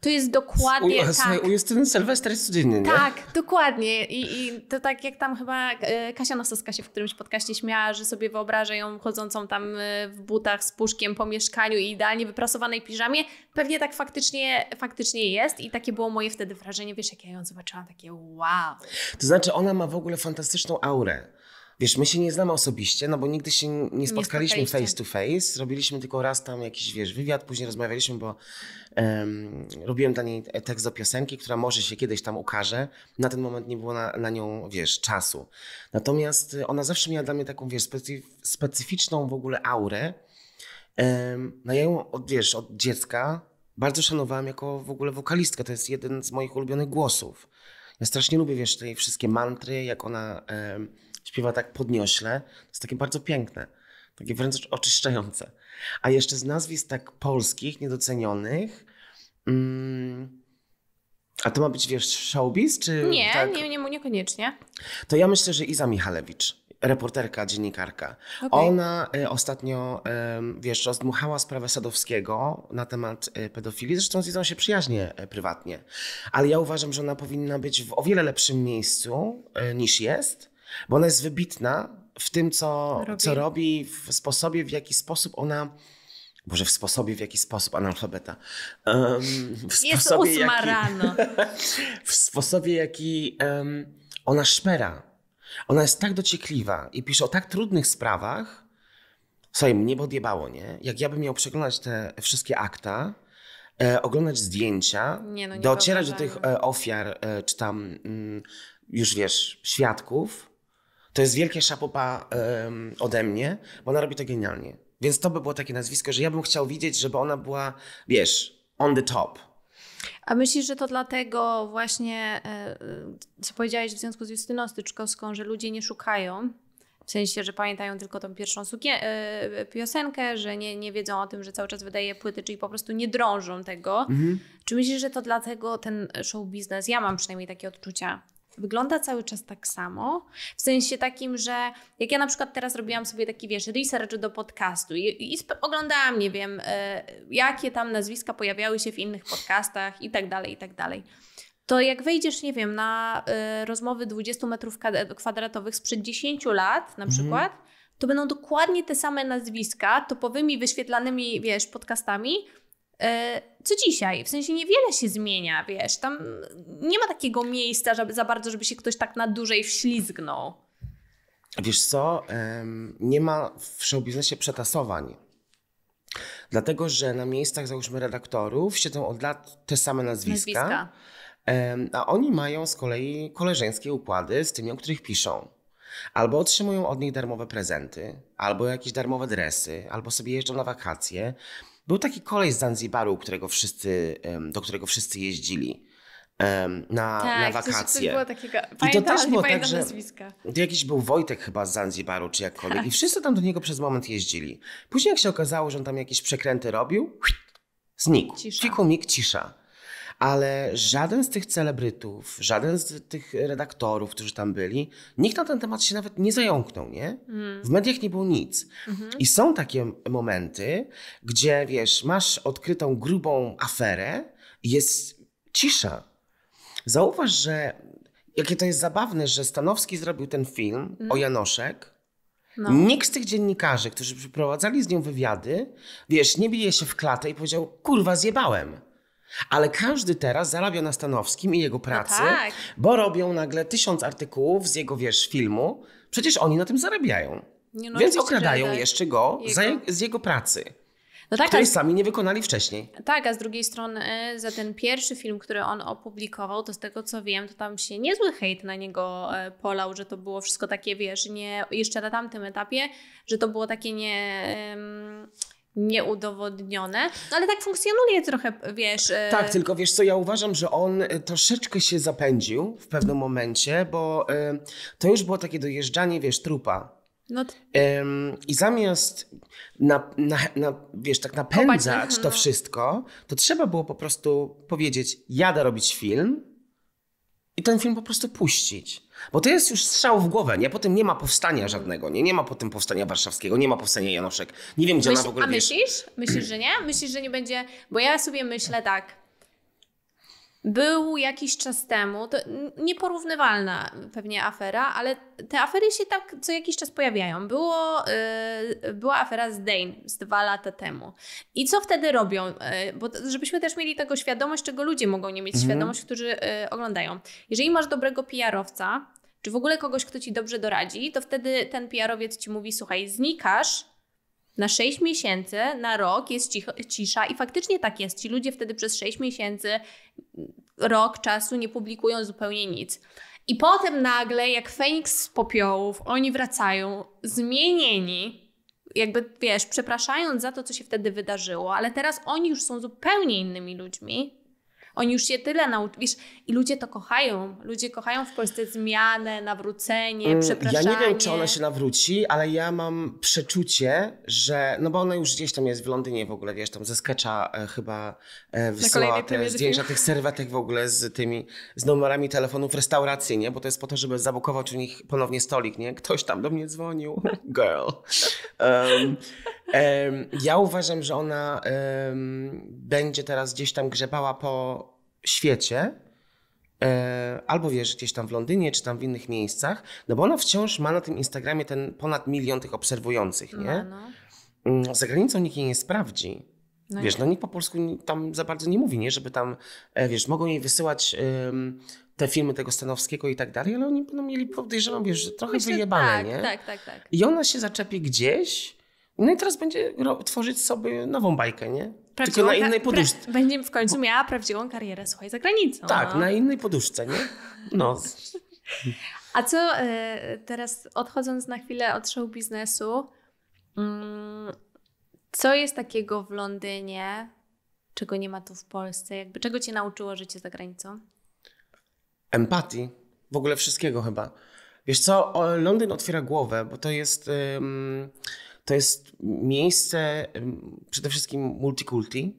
S2: to jest dokładnie. U, tak. Słuchaj, u
S1: Justyny Sylwester jest codziennie. Nie? Tak,
S2: dokładnie. I, I, to tak jak tam chyba e, Kasia Nososka się w którymś podcaście śmiała, że sobie wyobrażę ją chodzącą tam e, w butach z puszkiem po mieszkaniu i idealnie wyprasowanej piżamie. Pewnie tak faktycznie, faktycznie jest i takie było moje wtedy wrażenie. Wiesz, jak ja ją zobaczyłam, takie wow.
S1: To znaczy, ona ma w ogóle fantastyczną aurę. Wiesz, my się nie znamy osobiście, no bo nigdy się nie spotkaliśmy nie face to face. Robiliśmy tylko raz tam jakiś, wiesz, wywiad, później rozmawialiśmy, bo um, robiłem dla niej e, tekst do piosenki, która może się kiedyś tam ukaże. Na ten moment nie było na, na nią, wiesz, czasu. Natomiast y, ona zawsze miała dla mnie taką, wiesz, specyficzną w ogóle aurę. Um, no ja ją, od, wiesz, od dziecka bardzo szanowałem jako w ogóle wokalistkę. To jest jeden z moich ulubionych głosów. Ja strasznie lubię, wiesz, te wszystkie mantry, jak ona... Um, śpiewa tak podniośle, to jest takie bardzo piękne, takie wręcz oczyszczające. A jeszcze z nazwisk tak polskich, niedocenionych, mm, a to ma być, wiesz, showbiz? Czy nie, tak?
S2: nie, nie, niekoniecznie.
S1: To ja myślę, że Iza Michalewicz, reporterka, dziennikarka. Okay. Ona y, ostatnio, y, wiesz, rozdmuchała sprawę Sadowskiego na temat y, pedofilii. Zresztą z Izą się przyjaźnie e, prywatnie. Ale ja uważam, że ona powinna być w o wiele lepszym miejscu niż jest. Bo ona jest wybitna w tym, co robi, co robi w sposobie, w jaki sposób ona. Boże, w sposobie, w jaki sposób analfabeta. Um, w jest sposobie, ósma jaki, rano. w sposobie, jaki um, ona szpera. Ona jest tak dociekliwa i pisze o tak trudnych sprawach. Słuchaj, mnie podjebało, nie? Jak ja bym miał przeglądać te wszystkie akta, e, oglądać zdjęcia, nie, no, nie docierać do tych e, ofiar, e, czy tam, mm, już wiesz, świadków, to jest wielkie szapopa um, ode mnie, bo ona robi to genialnie. Więc to by było takie nazwisko, że ja bym chciał widzieć, żeby ona była, wiesz, on the top.
S2: A myślisz, że to dlatego właśnie, e, e, co powiedziałeś w związku z Justyną Styczkowską, że ludzie nie szukają w sensie, że pamiętają tylko tą pierwszą sukien- e, piosenkę, że nie, nie wiedzą o tym, że cały czas wydaje płyty, czyli po prostu nie drążą tego. Mhm. Czy myślisz, że to dlatego ten show biznes, ja mam przynajmniej takie odczucia, wygląda cały czas tak samo, w sensie takim, że jak ja na przykład teraz robiłam sobie taki, wiesz, research do podcastu i, i oglądałam, nie wiem, y, jakie tam nazwiska pojawiały się w innych podcastach i tak dalej, i tak dalej to jak wejdziesz, nie wiem, na y, rozmowy 20 metrów kwadratowych sprzed 10 lat na mhm. przykład, mm. to będą dokładnie te same nazwiska topowymi, wyświetlanymi, wiesz, podcastami, E, co dzisiaj. W sensie niewiele się zmienia, wiesz. Tam nie ma takiego miejsca żeby, za bardzo, żeby się ktoś tak na dłużej wślizgnął.
S1: Wiesz co, nie ma w showbiznesie przetasowań. Dlatego, że na miejscach, załóżmy, redaktorów siedzą od lat te same nazwiska, nazwiska. a oni mają z kolei koleżeńskie układy z tymi, o których piszą. Albo otrzymują od nich darmowe prezenty, albo jakieś darmowe dresy, albo sobie jeżdżą na wakacje, był taki kolej z Zanzibaru, którego wszyscy, do którego wszyscy jeździli na, tak, na wakacje. To było
S2: takiego... Pamiętam, I to też było tak, że nazwiska.
S1: jakiś był Wojtek chyba z Zanzibaru czy jakkolwiek tak. i wszyscy tam do niego przez moment jeździli. Później jak się okazało, że on tam jakieś przekręty robił, znikł. Cisza. cisza ale żaden z tych celebrytów, żaden z tych redaktorów, którzy tam byli, nikt na ten temat się nawet nie zająknął, nie? Mm. W mediach nie było nic. Mm -hmm. I są takie momenty, gdzie wiesz, masz odkrytą grubą aferę i jest cisza. Zauważ, że jakie to jest zabawne, że Stanowski zrobił ten film mm. o Janoszek, no. Nikt z tych dziennikarzy, którzy przeprowadzali z nią wywiady, wiesz, nie bije się w klatę i powiedział, kurwa, zjebałem. Ale każdy teraz zarabia na Stanowskim i jego no pracy, no tak. bo robią nagle tysiąc artykułów z jego, wiesz, filmu. Przecież oni na tym
S2: zarabiają.
S1: Nie, no Więc okradają tak. jeszcze go jego. z jego pracy. No tak, której sami nie wykonali wcześniej.
S2: Tak, a z drugiej strony za ten pierwszy film, który on opublikował, to z tego co wiem, to tam się niezły hejt na niego e, polał, że to było wszystko takie, wiesz, nie, jeszcze na tamtym etapie, że to było takie nie... Um, nieudowodnione. No, ale tak funkcjonuje trochę, wiesz. E, tak,
S1: tylko wiesz co, ja uważam, że on e, troszeczkę się zapędził w pewnym momencie, bo e, to już było takie dojeżdżanie, wiesz, trupa. No I zamiast na, na, na, wiesz, tak napędzać to mhm, no. wszystko, to trzeba było po prostu powiedzieć, jadę robić film, i ten film po prostu puścić. Bo to jest już strzał w głowę, nie? Potem nie ma powstania żadnego, nie? Nie ma potem powstania warszawskiego, nie ma powstania Janoszek. Nie wiem, gdzie Myśl, ona w ogóle... A myślisz?
S2: Myślisz, że nie? Myślisz, że nie będzie... Bo ja sobie myślę tak, był jakiś czas temu, to nieporównywalna pewnie afera, ale te afery się tak co jakiś czas pojawiają. Było, yy, była afera z Dane z dwa lata temu. I co wtedy robią? Yy, bo żebyśmy też mieli tego świadomość, czego ludzie mogą nie mieć mhm. świadomość, którzy yy, oglądają. Jeżeli masz dobrego PR-owca, czy w ogóle kogoś, kto ci dobrze doradzi, to wtedy ten PR-owiec ci mówi: Słuchaj, znikasz na 6 miesięcy, na rok jest cicho, cisza i faktycznie tak jest. Ci ludzie wtedy przez 6 miesięcy, rok czasu nie publikują zupełnie nic. I potem nagle, jak Feniks z popiołów, oni wracają zmienieni, jakby wiesz, przepraszając za to, co się wtedy wydarzyło, ale teraz oni już są zupełnie innymi ludźmi, oni już się tyle nauczyli. Wiesz, i ludzie to kochają. Ludzie kochają w Polsce zmianę, nawrócenie, mm, przepraszanie. Ja nie wiem, czy ona
S1: się nawróci, ale ja mam przeczucie, że, no bo ona już gdzieś tam jest w Londynie w ogóle, wiesz, tam ze Sketcha e, chyba e, wysyła te zdjęcia tych serwetek w ogóle z tymi, z numerami telefonów restauracji, nie? Bo to jest po to, żeby zabukować u nich ponownie stolik, nie? Ktoś tam do mnie dzwonił. Girl. Um, ja uważam, że ona będzie teraz gdzieś tam grzebała po świecie, e, albo wiesz, gdzieś tam w Londynie, czy tam w innych miejscach, no bo ona wciąż ma na tym Instagramie ten ponad milion tych obserwujących, nie? No, no. Mm, za granicą nikt jej nie sprawdzi. No wiesz, nie. no nikt po polsku tam za bardzo nie mówi, nie? Żeby tam, e, wiesz, mogą jej wysyłać um, te filmy tego Stanowskiego i tak dalej, ale oni
S2: będą mieli, podejrzewam, wiesz, trochę Myślę, wyjebane, tak, nie? Tak, tak, tak.
S1: I ona się zaczepi gdzieś, no i teraz będzie tworzyć sobie nową bajkę, nie? Tylko na innej poduszce.
S2: będzie w końcu miała prawdziwą karierę, słuchaj, za granicą. Tak, no. na
S1: innej poduszce, nie? No.
S2: A co e, teraz, odchodząc na chwilę od show biznesu, mm, co jest takiego w Londynie, czego nie ma tu w Polsce? Jakby czego cię nauczyło życie za granicą?
S1: Empatii. W ogóle wszystkiego chyba. Wiesz co, Londyn otwiera głowę, bo to jest... Um, to jest miejsce przede wszystkim multikulti.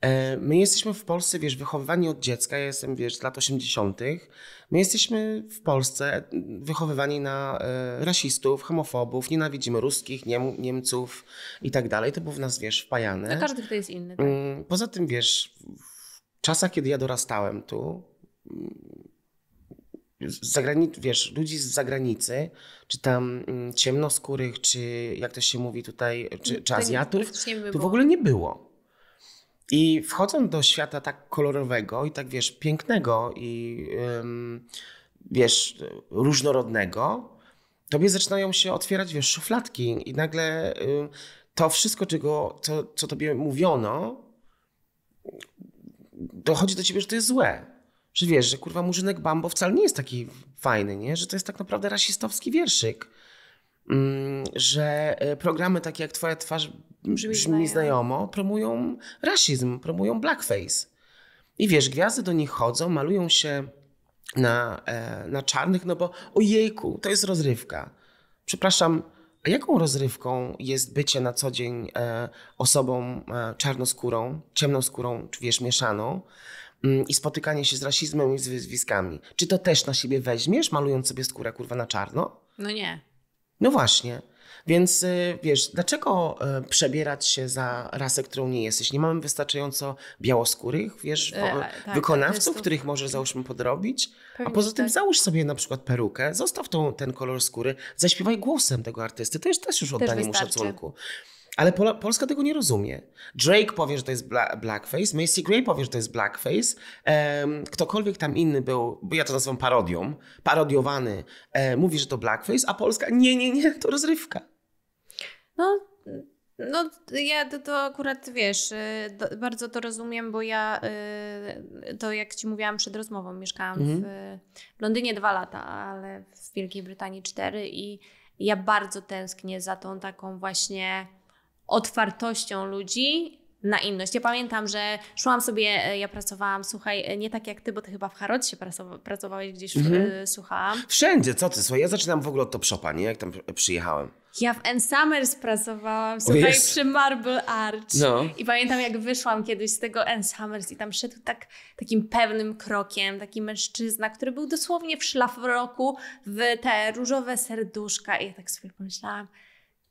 S1: E, my jesteśmy w Polsce, wiesz, wychowywani od dziecka, ja jestem, wiesz, z lat 80. My jesteśmy w Polsce wychowywani na e, rasistów, homofobów, nienawidzimy ruskich, Niem Niemców i tak dalej. To był w nas, wiesz, wpajane. No każdy
S2: tutaj jest inny. Tak?
S1: Mm, poza tym, wiesz, w czasach, kiedy ja dorastałem tu, mm, zagranic- wiesz, ludzi z zagranicy, czy tam mm, ciemnoskórych, czy jak to się mówi tutaj, czy, mm, czy Azjatów, by to w ogóle nie było. I wchodząc do świata tak kolorowego i tak, wiesz, pięknego i ym, wiesz, różnorodnego, tobie zaczynają się otwierać, wiesz, szufladki i nagle ym, to wszystko, czego, co, co tobie mówiono, dochodzi do ciebie, że to jest złe że wiesz, że kurwa Murzynek Bambo wcale nie jest taki fajny, nie? Że to jest tak naprawdę rasistowski wierszyk. Mm, że e, programy takie jak Twoja twarz brzmi, brzmi znajomo, promują rasizm, promują blackface. I wiesz, gwiazdy do nich chodzą, malują się na, e, na czarnych, no bo ojejku, to jest rozrywka. Przepraszam, a jaką rozrywką jest bycie na co dzień e, osobą czarnoskórą, ciemnoskórą, czy wiesz, mieszaną? Mm, i spotykanie się z rasizmem i z wyzwiskami. Czy to też na siebie weźmiesz, malując sobie skórę kurwa na czarno? No nie. No właśnie. Więc y, wiesz, dlaczego y, przebierać się za rasę, którą nie jesteś? Nie mamy wystarczająco białoskórych, wiesz, e, tak, tak, tak, wykonawców, to... których może załóżmy podrobić. Pewnie, a poza tym tak. załóż sobie na przykład perukę, zostaw tą, ten kolor skóry, zaśpiewaj głosem tego artysty. To jest też już oddanie mu szacunku. Ale Polska tego nie rozumie. Drake powie, że to jest bla, blackface, Macy Gray powie, że to jest blackface, um, ktokolwiek tam inny był, bo ja to nazywam parodią, parodiowany, mówi, że to blackface, a Polska nie, nie, nie, to rozrywka. No,
S2: no ja to, to akurat, wiesz, y, do, bardzo to rozumiem, bo ja y, to jak ci mówiłam przed rozmową, mieszkałam mhm. w, w Londynie dwa lata, ale w Wielkiej Brytanii cztery i ja bardzo tęsknię za tą taką właśnie otwartością ludzi na inność. Ja pamiętam, że szłam sobie, e, ja pracowałam, słuchaj, e, nie tak jak ty, bo ty chyba w Harrodzie pracowałeś gdzieś, e, mhm. słuchałam.
S1: Wszędzie, co ty, słuchaj, ja zaczynam w ogóle od Topshopa, nie? Jak tam przyjechałem.
S2: Ja w Ann Summers pracowałam, słuchaj, oh yes. przy Marble Arch. No. I pamiętam, jak wyszłam kiedyś z tego Ann Summers i tam szedł tak, takim pewnym krokiem, taki mężczyzna, który był dosłownie w szlafroku w te różowe serduszka. I ja tak sobie pomyślałam,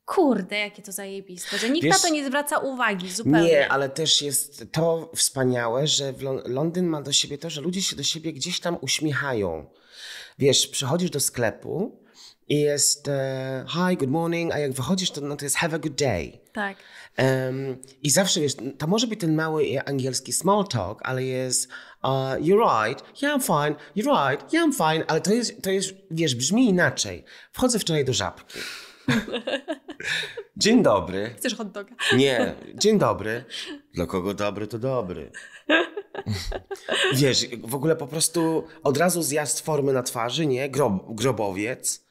S2: kurde, jakie to zajebiste, że nikt Wiesz, na to nie zwraca uwagi zupełnie. Nie,
S1: ale też jest to wspaniałe, że Londyn ma do siebie to, że ludzie się do siebie gdzieś tam uśmiechają. Wiesz, przychodzisz do sklepu i jest e, hi, good morning, a jak wychodzisz, to, no, to jest have a good day. Tak. Um, I zawsze wiesz, to może być ten mały angielski small talk, ale jest uh, you're right, yeah I'm fine, you're right, yeah I'm fine, ale to jest, to jest, wiesz, brzmi inaczej. Wchodzę wczoraj do żabki. Dzień dobry. Chcesz
S2: hot doga? Nie,
S1: dzień dobry. Dla kogo dobry, to dobry. Wiesz, w ogóle po prostu od razu zjazd formy na twarzy, nie? Grob, grobowiec.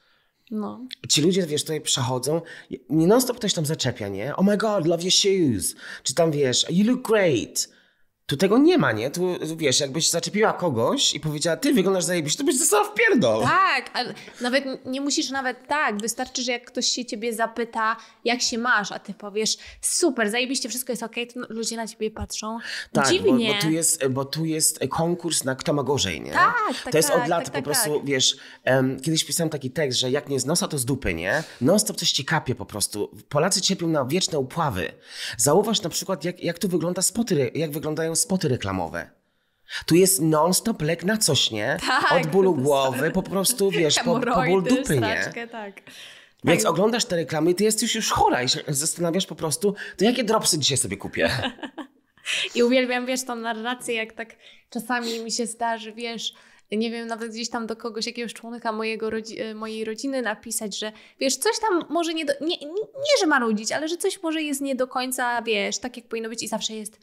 S1: No. Ci ludzie, wiesz, tutaj przechodzą, mnie non-stop ktoś tam zaczepia, nie? Oh my god, love your shoes. Czy tam, wiesz, you look great. Tu tego nie ma, nie? Tu, wiesz, jakbyś zaczepiła kogoś i powiedziała, ty wyglądasz zajebiście, to byś została w pierdol.
S2: Tak, ale nawet nie musisz nawet tak. Wystarczy, że jak ktoś się ciebie zapyta, jak się masz, a ty powiesz, super, zajebiście, wszystko jest okej, okay, to no, ludzie na ciebie patrzą tak, dziwnie. Bo, bo, tu
S1: jest, bo tu jest konkurs na kto ma gorzej, nie? Tak, tak, To jest tak, od lat tak, po tak, prostu, tak. wiesz, um, kiedyś pisałem taki tekst, że jak nie z nosa, to z dupy, nie? Nos to coś ci kapie po prostu. Polacy cierpią na wieczne upławy. Zauważ na przykład, jak, jak tu wygląda spoty, jak wyglądają spoty reklamowe. Tu jest non-stop lek na coś, nie? Tak, Od bólu głowy, po prostu, wiesz, po, po ból dupy, nie?
S2: Tak. Więc tak.
S1: oglądasz te reklamy i ty jesteś już, już chora i się zastanawiasz po prostu, to jakie dropsy dzisiaj sobie kupię?
S2: I uwielbiam, wiesz, tą narrację, jak tak czasami mi się zdarzy, wiesz, nie wiem, nawet gdzieś tam do kogoś, jakiegoś członka mojego rodzi e, mojej rodziny napisać, że wiesz, coś tam może nie, do, nie, nie, nie, że ma rodzić, ale że coś może jest nie do końca, wiesz, tak jak powinno być i zawsze jest,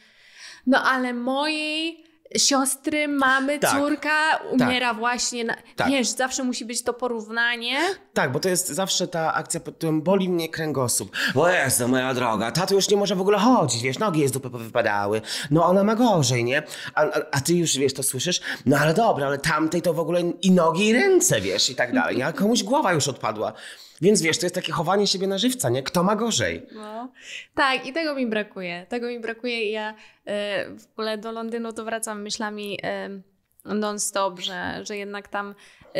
S2: no ale mojej siostry, mamy, tak, córka tak. umiera tak, właśnie. Na, tak. Wiesz, zawsze musi być to porównanie.
S1: Tak, bo to jest zawsze ta akcja pod tym boli mnie kręgosłup. Bo jest moja droga, tato już nie może w ogóle chodzić, wiesz, nogi jej z dupy wypadały. No ona ma gorzej, nie? A, a, a, ty już, wiesz, to słyszysz? No ale dobra, ale tamtej to w ogóle i nogi i ręce, wiesz, i tak dalej. A komuś głowa już odpadła. Więc wiesz, to jest takie chowanie siebie na żywca, nie? Kto ma gorzej?
S2: No. Tak, i tego mi brakuje. Tego mi brakuje i ja e, w ogóle do Londynu to wracam myślami e, non-stop, że, że jednak tam e,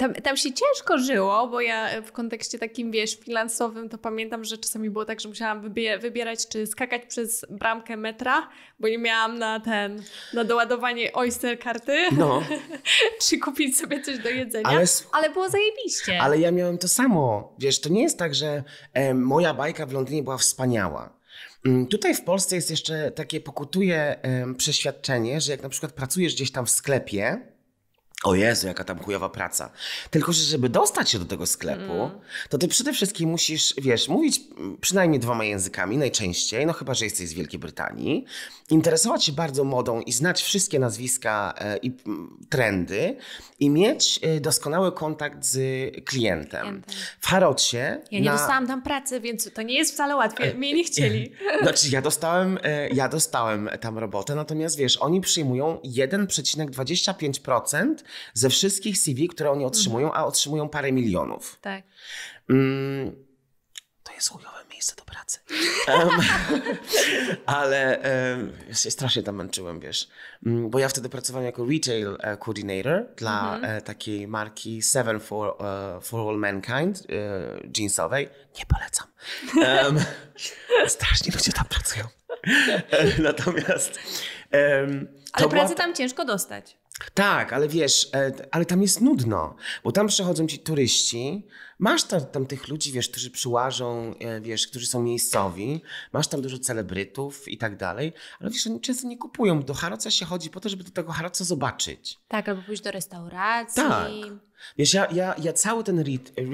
S2: tam, tam się ciężko żyło, bo ja e, w kontekście takim, wiesz, finansowym, to pamiętam, że czasami było tak, że musiałam wybierać, czy skakać przez bramkę metra, bo nie miałam na ten, na doładowanie Oyster karty, no. czy kupić sobie coś do jedzenia, ale, ale, było zajebiście. Ale
S1: ja miałem to samo, wiesz, to nie jest tak, że e, moja bajka w Londynie była wspaniała. Mm, tutaj w Polsce jest jeszcze takie pokutuje e, przeświadczenie, że jak na przykład pracujesz gdzieś tam w sklepie, o Jezu, jaka tam chujowa praca. Tylko, że żeby dostać się do tego sklepu, mm. to ty przede wszystkim musisz, wiesz, mówić przynajmniej dwoma językami, najczęściej, no chyba, że jesteś z Wielkiej Brytanii, interesować się bardzo modą i znać wszystkie nazwiska e, i trendy i mieć e, doskonały kontakt z klientem. klientem. W Harocie... Ja nie na... dostałam
S2: tam pracy, więc to nie jest wcale łatwe. E, mnie nie chcieli. Znaczy,
S1: ja dostałem, ja dostałem tam robotę, natomiast wiesz, oni przyjmują 1,25% ze wszystkich CV, które oni mhm. otrzymują, mhm. a otrzymują parę milionów. Tak. Mm, to jest chujowe miejsce do pracy. Um, ale um, się strasznie tam męczyłem, wiesz. Mm, bo ja wtedy pracowałem jako retail e, coordinator dla mhm. e, takiej marki Seven for, uh, for All Mankind uh, jeansowej. Nie polecam. Um, strasznie ludzie tam pracują. Natomiast um, ale pracę
S2: była... tam ciężko dostać.
S1: Tak, ale wiesz, e, ale tam jest nudno, bo tam przechodzą ci turyści, masz tam, tam, tych ludzi, wiesz, którzy przyłażą, e, wiesz, którzy są miejscowi, masz tam dużo celebrytów i tak dalej, ale wiesz, oni często nie kupują, do Haroca się chodzi po to, żeby do tego Haroca zobaczyć.
S2: Tak, albo pójść do restauracji. Tak.
S1: Wiesz, ja, ja, ja cały ten retail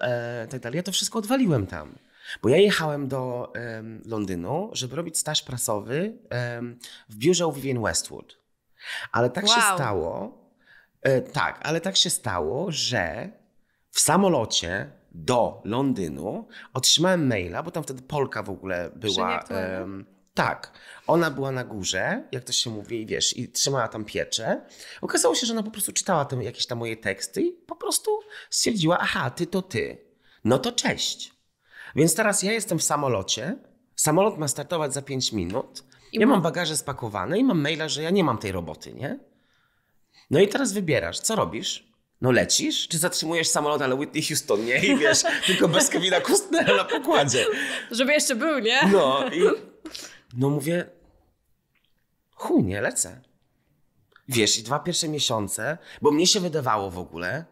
S1: e, i e, tak dalej, ja to wszystko odwaliłem tam. Bo ja jechałem do um, Londynu, żeby robić staż prasowy um, w biurze u Vivienne Westwood. Ale tak wow. się stało, e, tak, ale tak się stało, że w samolocie do Londynu otrzymałem maila, bo tam wtedy Polka w ogóle była. Um, tak, ona była na górze, jak to się mówi, wiesz, i trzymała tam pieczę. Okazało się, że ona po prostu czytała tam jakieś tam moje teksty i po prostu stwierdziła, aha, ty to ty. No to cześć. Więc teraz ja jestem w samolocie, samolot ma startować za 5 minut, I ja mam bagaże spakowane i mam maila, że ja nie mam tej roboty, nie? No i teraz wybierasz, co robisz? No lecisz, czy zatrzymujesz samolot, ale Whitney Houston nie i wiesz, tylko bez Kevina Costnera na pokładzie.
S2: Żeby jeszcze był, nie? No i
S1: no mówię, chuj, nie lecę. Wiesz, i dwa pierwsze miesiące, bo mnie się wydawało w ogóle,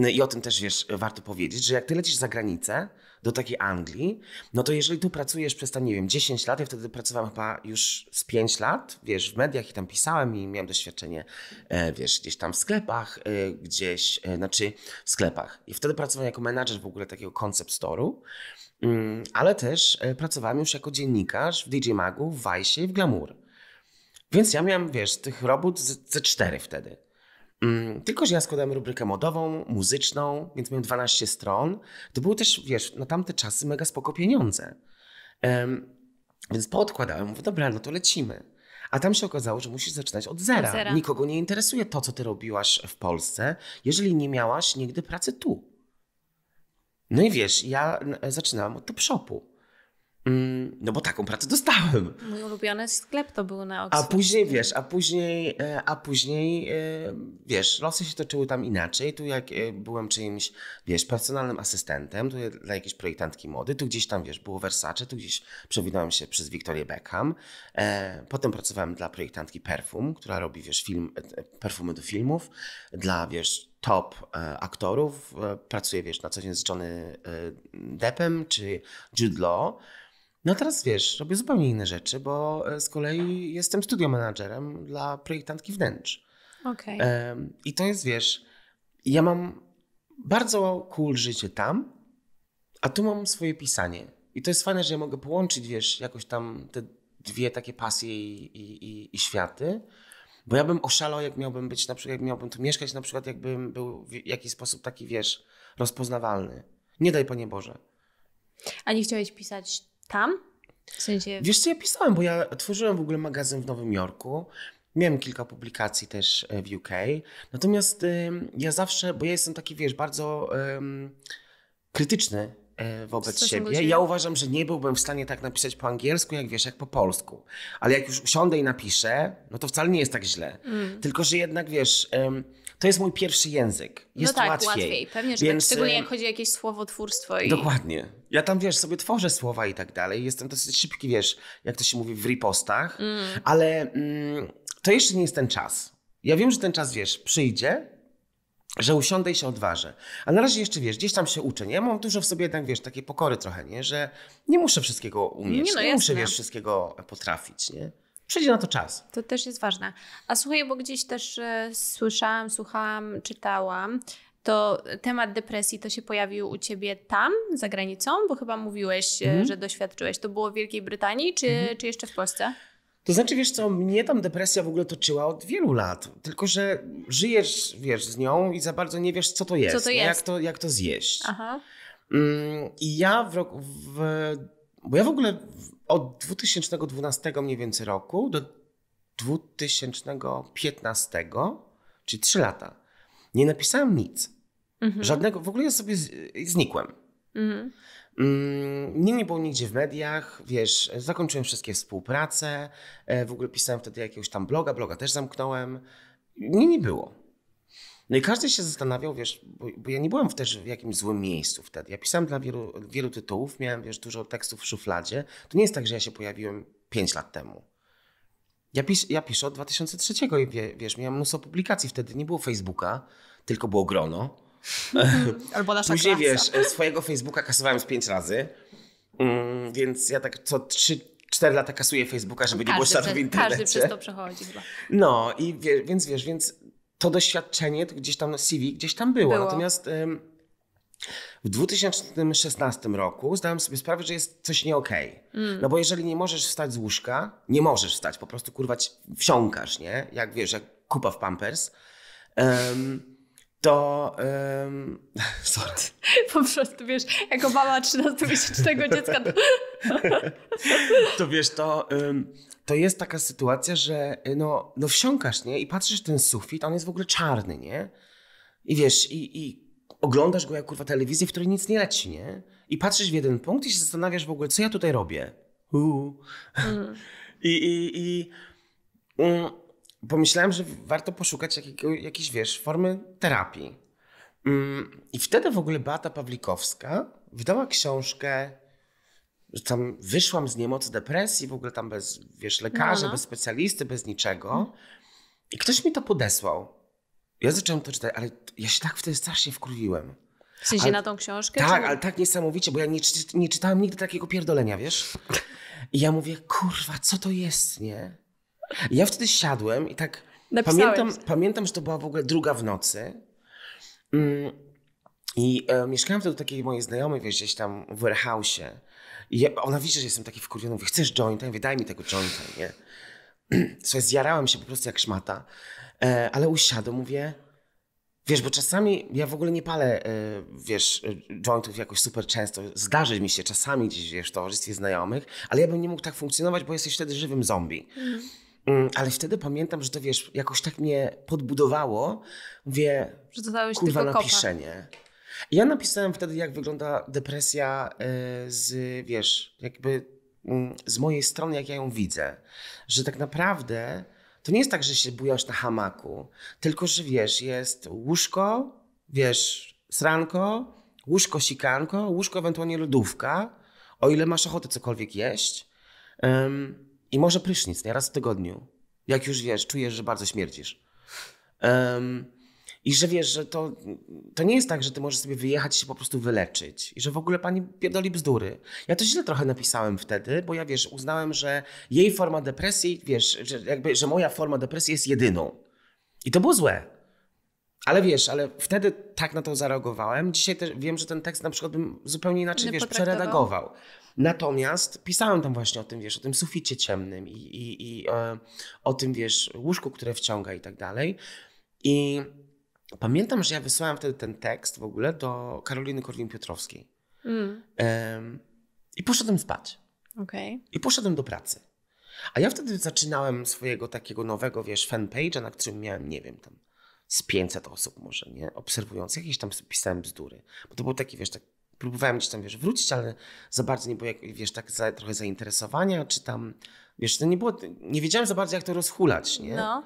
S1: no i o tym też wiesz, warto powiedzieć, że jak ty lecisz za granicę, do takiej Anglii, no to jeżeli tu pracujesz przez tam, nie wiem, 10 lat, ja wtedy pracowałam chyba już z 5 lat, wiesz, w mediach i tam pisałem i miałem doświadczenie, e, wiesz, gdzieś tam w sklepach, e, gdzieś, e, znaczy w sklepach. I wtedy pracowałem jako menadżer w ogóle takiego concept store'u, mm, ale też pracowałem już jako dziennikarz w DJ Magu, w Vice i w Glamour. Więc ja miałem, wiesz, tych robót ze, ze cztery wtedy. Mm, tylko, że ja składałem rubrykę modową, muzyczną, więc miałem 12 stron. To były też, wiesz, na tamte czasy mega spoko pieniądze. Um, więc poodkładałem, mówię, dobra, no to lecimy. A tam się okazało, że musisz zaczynać od zera. od zera. Nikogo nie interesuje to, co ty robiłaś w Polsce, jeżeli nie miałaś nigdy pracy tu. No i wiesz, ja zaczynałam od top shopu. Mm, no bo taką pracę dostałem.
S2: Mój ulubiony sklep to był na Oxford. A
S1: później, wiesz, a później, e, a później, e, wiesz, losy się toczyły tam inaczej. Tu jak e, byłem czyimś, wiesz, personalnym asystentem, tu dla jakiejś projektantki mody, tu gdzieś tam, wiesz, było Versace, tu gdzieś przewinąłem się przez Victoria Beckham. Potem pracowałem dla projektantki perfum, która robi, wiesz, film, perfumy do filmów, dla, wiesz, top aktorów. pracuję wiesz, na co dzień z Johnny Deppem czy Jude Law. No teraz wiesz, robię zupełnie inne rzeczy, bo e, z kolei jestem studio managerem dla projektantki wnętrz. Okej. Okay. I to jest, wiesz, ja mam bardzo cool życie tam, a tu mam swoje pisanie. I to jest fajne, że ja mogę połączyć, wiesz, jakoś tam te dwie takie pasje i, i, i, i światy. Bo ja bym oszalał, jak miałbym być, na przykład, jak miałbym tu mieszkać, na przykład, jakbym był w jakiś sposób taki, wiesz, rozpoznawalny. Nie daj Panie Boże.
S2: A nie chciałeś pisać tam? W sensie... Wiesz co, ja pisałem, bo
S1: ja tworzyłem w ogóle magazyn w Nowym Jorku. Miałem kilka publikacji też e, w UK. Natomiast ja zawsze, bo ja jestem taki, wiesz, bardzo um, krytyczny e, wobec siebie. Ja uważam, że nie byłbym w stanie tak napisać po angielsku, jak wiesz, jak po polsku. Ale jak już usiądę i napiszę, no to wcale nie jest tak źle. Mm. Tylko, że jednak wiesz, to jest mój pierwszy język. No jest no tak, łatwiej. łatwiej. Pewnie, że tak. Więc... tak, szczególnie e, jak
S2: chodzi o jakieś słowotwórstwo. I... Dokładnie.
S1: Ja tam, wiesz, sobie tworzę słowa i tak dalej. Jestem dosyć szybki, wiesz, jak to się mówi w ripostach, mm. ale mm, to jeszcze nie jest ten czas. Ja wiem, że ten czas, wiesz, przyjdzie, że usiądę i się odważę. A na razie jeszcze, wiesz, gdzieś tam się uczę, nie? Ja mam dużo w sobie jednak, wiesz, takiej pokory trochę, nie? Że nie muszę wszystkiego umieć, nie, no, nie muszę, wiesz, wszystkiego potrafić, nie? przyjdzie na to czas.
S2: To też jest ważne. A słuchaj, bo gdzieś też e, słyszałam, słuchałam, czytałam, to temat depresji to się pojawił u ciebie tam, za granicą, bo chyba mówiłeś, mm. że doświadczyłeś. To było w Wielkiej Brytanii, czy, mm. czy jeszcze w Polsce?
S1: To znaczy, wiesz co, mnie tam depresja w ogóle toczyła od wielu lat, tylko że żyjesz, wiesz, z nią i za bardzo nie wiesz, co to jest, co to jest? Jak, to, jak to zjeść. Aha. Mm, I ja w roku, w, bo ja w ogóle od 2012 mniej więcej roku do 2015, czyli 3 lata, nie napisałem nic. Mhm. Żadnego, w ogóle ja sobie znikłem. Mhm. Mm, nie, nie było nigdzie w mediach, wiesz, zakończyłem wszystkie współprace, e, w ogóle pisałem wtedy jakiegoś tam bloga, bloga też zamknąłem. Nie, nie było. No i każdy się zastanawiał, wiesz, bo, bo ja nie byłem też w jakimś złym miejscu wtedy. Ja pisałem dla wielu, wielu tytułów, miałem, wiesz, dużo tekstów w szufladzie. To nie jest tak, że ja się pojawiłem 5 lat temu. Ja, pis, ja piszę od 2003 i wie, wiesz, miałem mnóstwo publikacji wtedy. Nie było Facebooka, tylko było grono. Albo nasza Później, klasa. wiesz, e, swojego Facebooka kasowałem z 5 razy. Mm, więc ja tak co 3, 4 lata kasuję Facebooka, żeby każdy nie było śladu w internecie. Każdy przez to
S2: przechodzi chyba.
S1: No i wie, więc wiesz, więc to doświadczenie to gdzieś tam na CV gdzieś tam było. było. Natomiast w 2016 roku zdałem sobie sprawę, że jest coś nie okej. Okay. Mm. No bo jeżeli nie możesz wstać z łóżka, nie możesz wstać, po prostu kurwać wsiąkasz, nie? Jak wiesz, jak kupa w pampers. Um, to... Um, sorry.
S2: Po prostu, wiesz, jako mama 13-miesięcznego dziecka... To...
S1: to wiesz, to... Um, to jest taka sytuacja, że e, no, no wsiąkasz, nie? I patrzysz ten sufit, on jest w ogóle czarny, nie? I wiesz, i, i oglądasz go jak kurwa telewizję, w której nic nie leci, nie? I patrzysz w jeden punkt i się zastanawiasz w ogóle, co ja tutaj robię. Mm. I, i, i um, pomyślałem, że warto poszukać jakiejś, wiesz, formy terapii. Mm, I wtedy w ogóle Beata Pawlikowska wydała książkę, że tam wyszłam z niemocy depresji, w ogóle tam bez, wiesz, lekarza, no, no. bez specjalisty, bez niczego. I ktoś mi to podesłał. Ja zacząłem to czytać, ale ja się tak wtedy strasznie wkurwiłem.
S2: W sensie ale, na tą książkę? Tak, czy... ale
S1: tak niesamowicie, bo ja nie, nie czytałem nigdy takiego pierdolenia, wiesz? I ja mówię, kurwa, co to jest, nie? Ja wtedy siadłem i tak pamiętam, pamiętam, że to była w ogóle druga w nocy. Mm, I e, mieszkałem wtedy takiej mojej znajomej, wiesz, gdzieś tam w warehouse. I ja, ona widzi, że jestem taki wkurwiony. Mówi, chcesz jointa? Ja mówię, daj mi tego jointa, nie? Słuchaj, zjarałem się po prostu jak szmata. E, ale usiadłem, mówię, Wiesz, bo czasami ja w ogóle nie palę, e, wiesz, jointów jakoś super często. Zdarzy mi się czasami gdzieś, wiesz, w towarzystwie znajomych, ale ja bym nie mógł tak funkcjonować, bo jesteś wtedy żywym zombie. Mm. Mm, ale wtedy pamiętam, że to wiesz, jakoś tak mnie podbudowało. Mówię, że dostałeś kurwa tylko napiszę, kopa. I ja napisałem wtedy, jak wygląda depresja e, z, wiesz, jakby mm, z mojej strony, jak ja ją widzę. Że tak naprawdę to nie jest tak, że się bujasz na hamaku, tylko że wiesz, jest łóżko, wiesz, sranko, łóżko, sikanko, łóżko, ewentualnie lodówka, o ile masz ochotę cokolwiek jeść. Um, i może prysznic, nie? Raz w tygodniu. Jak już wiesz, czujesz, że bardzo śmierdzisz. Um, I że wiesz, że to, to nie jest tak, że ty możesz sobie wyjechać i się po prostu wyleczyć. I że w ogóle pani pierdoli bzdury. Ja to źle trochę napisałem wtedy, bo ja wiesz, uznałem, że jej forma depresji, wiesz, że, jakby, że moja forma depresji jest jedyną. I to było złe. Ale wiesz, ale wtedy tak na to zareagowałem. Dzisiaj też wiem, że ten tekst na przykład bym zupełnie inaczej, wiesz, przeredagował. Natomiast pisałem tam właśnie o tym, wiesz, o tym suficie ciemnym i, i, i e, o tym, wiesz, łóżku, które wciąga i tak dalej. I pamiętam, że ja wysłałem wtedy ten tekst w ogóle do Karoliny Korwin-Piotrowskiej. Mm. I poszedłem spać. Okay. I poszedłem do pracy. A ja wtedy zaczynałem swojego takiego nowego, wiesz, fanpage'a, na którym miałem, nie wiem, tam z 500 osób może, nie? Obserwujących, jakieś tam pisałem bzdury. Bo to było taki, wiesz, tak próbowałem gdzieś tam, wiesz, wrócić, ale za bardzo nie było, jak, wiesz, tak za, trochę zainteresowania, czy tam, wiesz, to nie było, nie wiedziałem za bardzo, jak to rozhulać, nie? No.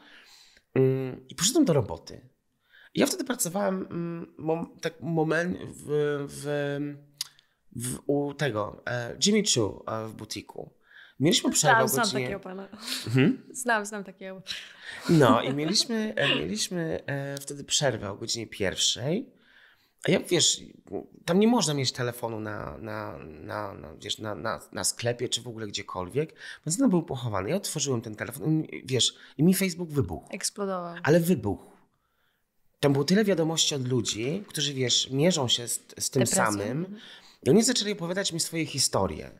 S1: Ym, mm, I poszedłem do roboty. I ja wtedy pracowałem mm, mom, tak moment w, w, w, u tego, e, Jimmy Choo e, w butiku. Mieliśmy przerwę znam, znam takiego pana. Hmm?
S2: Znam, znam takiego.
S1: No i mieliśmy, e, mieliśmy e, wtedy przerwę o godzinie pierwszej. A jak wiesz, tam nie można mieć telefonu na, na, na, na wiesz, na, na, na, sklepie czy w ogóle gdziekolwiek, więc on był pochowany. Ja otworzyłem ten telefon, wiesz, i mi Facebook wybuchł. Eksplodował. Ale wybuchł. Tam było tyle wiadomości od ludzi, którzy wiesz, mierzą się z, z tym samym. Mhm. I oni zaczęli opowiadać mi swoje historie.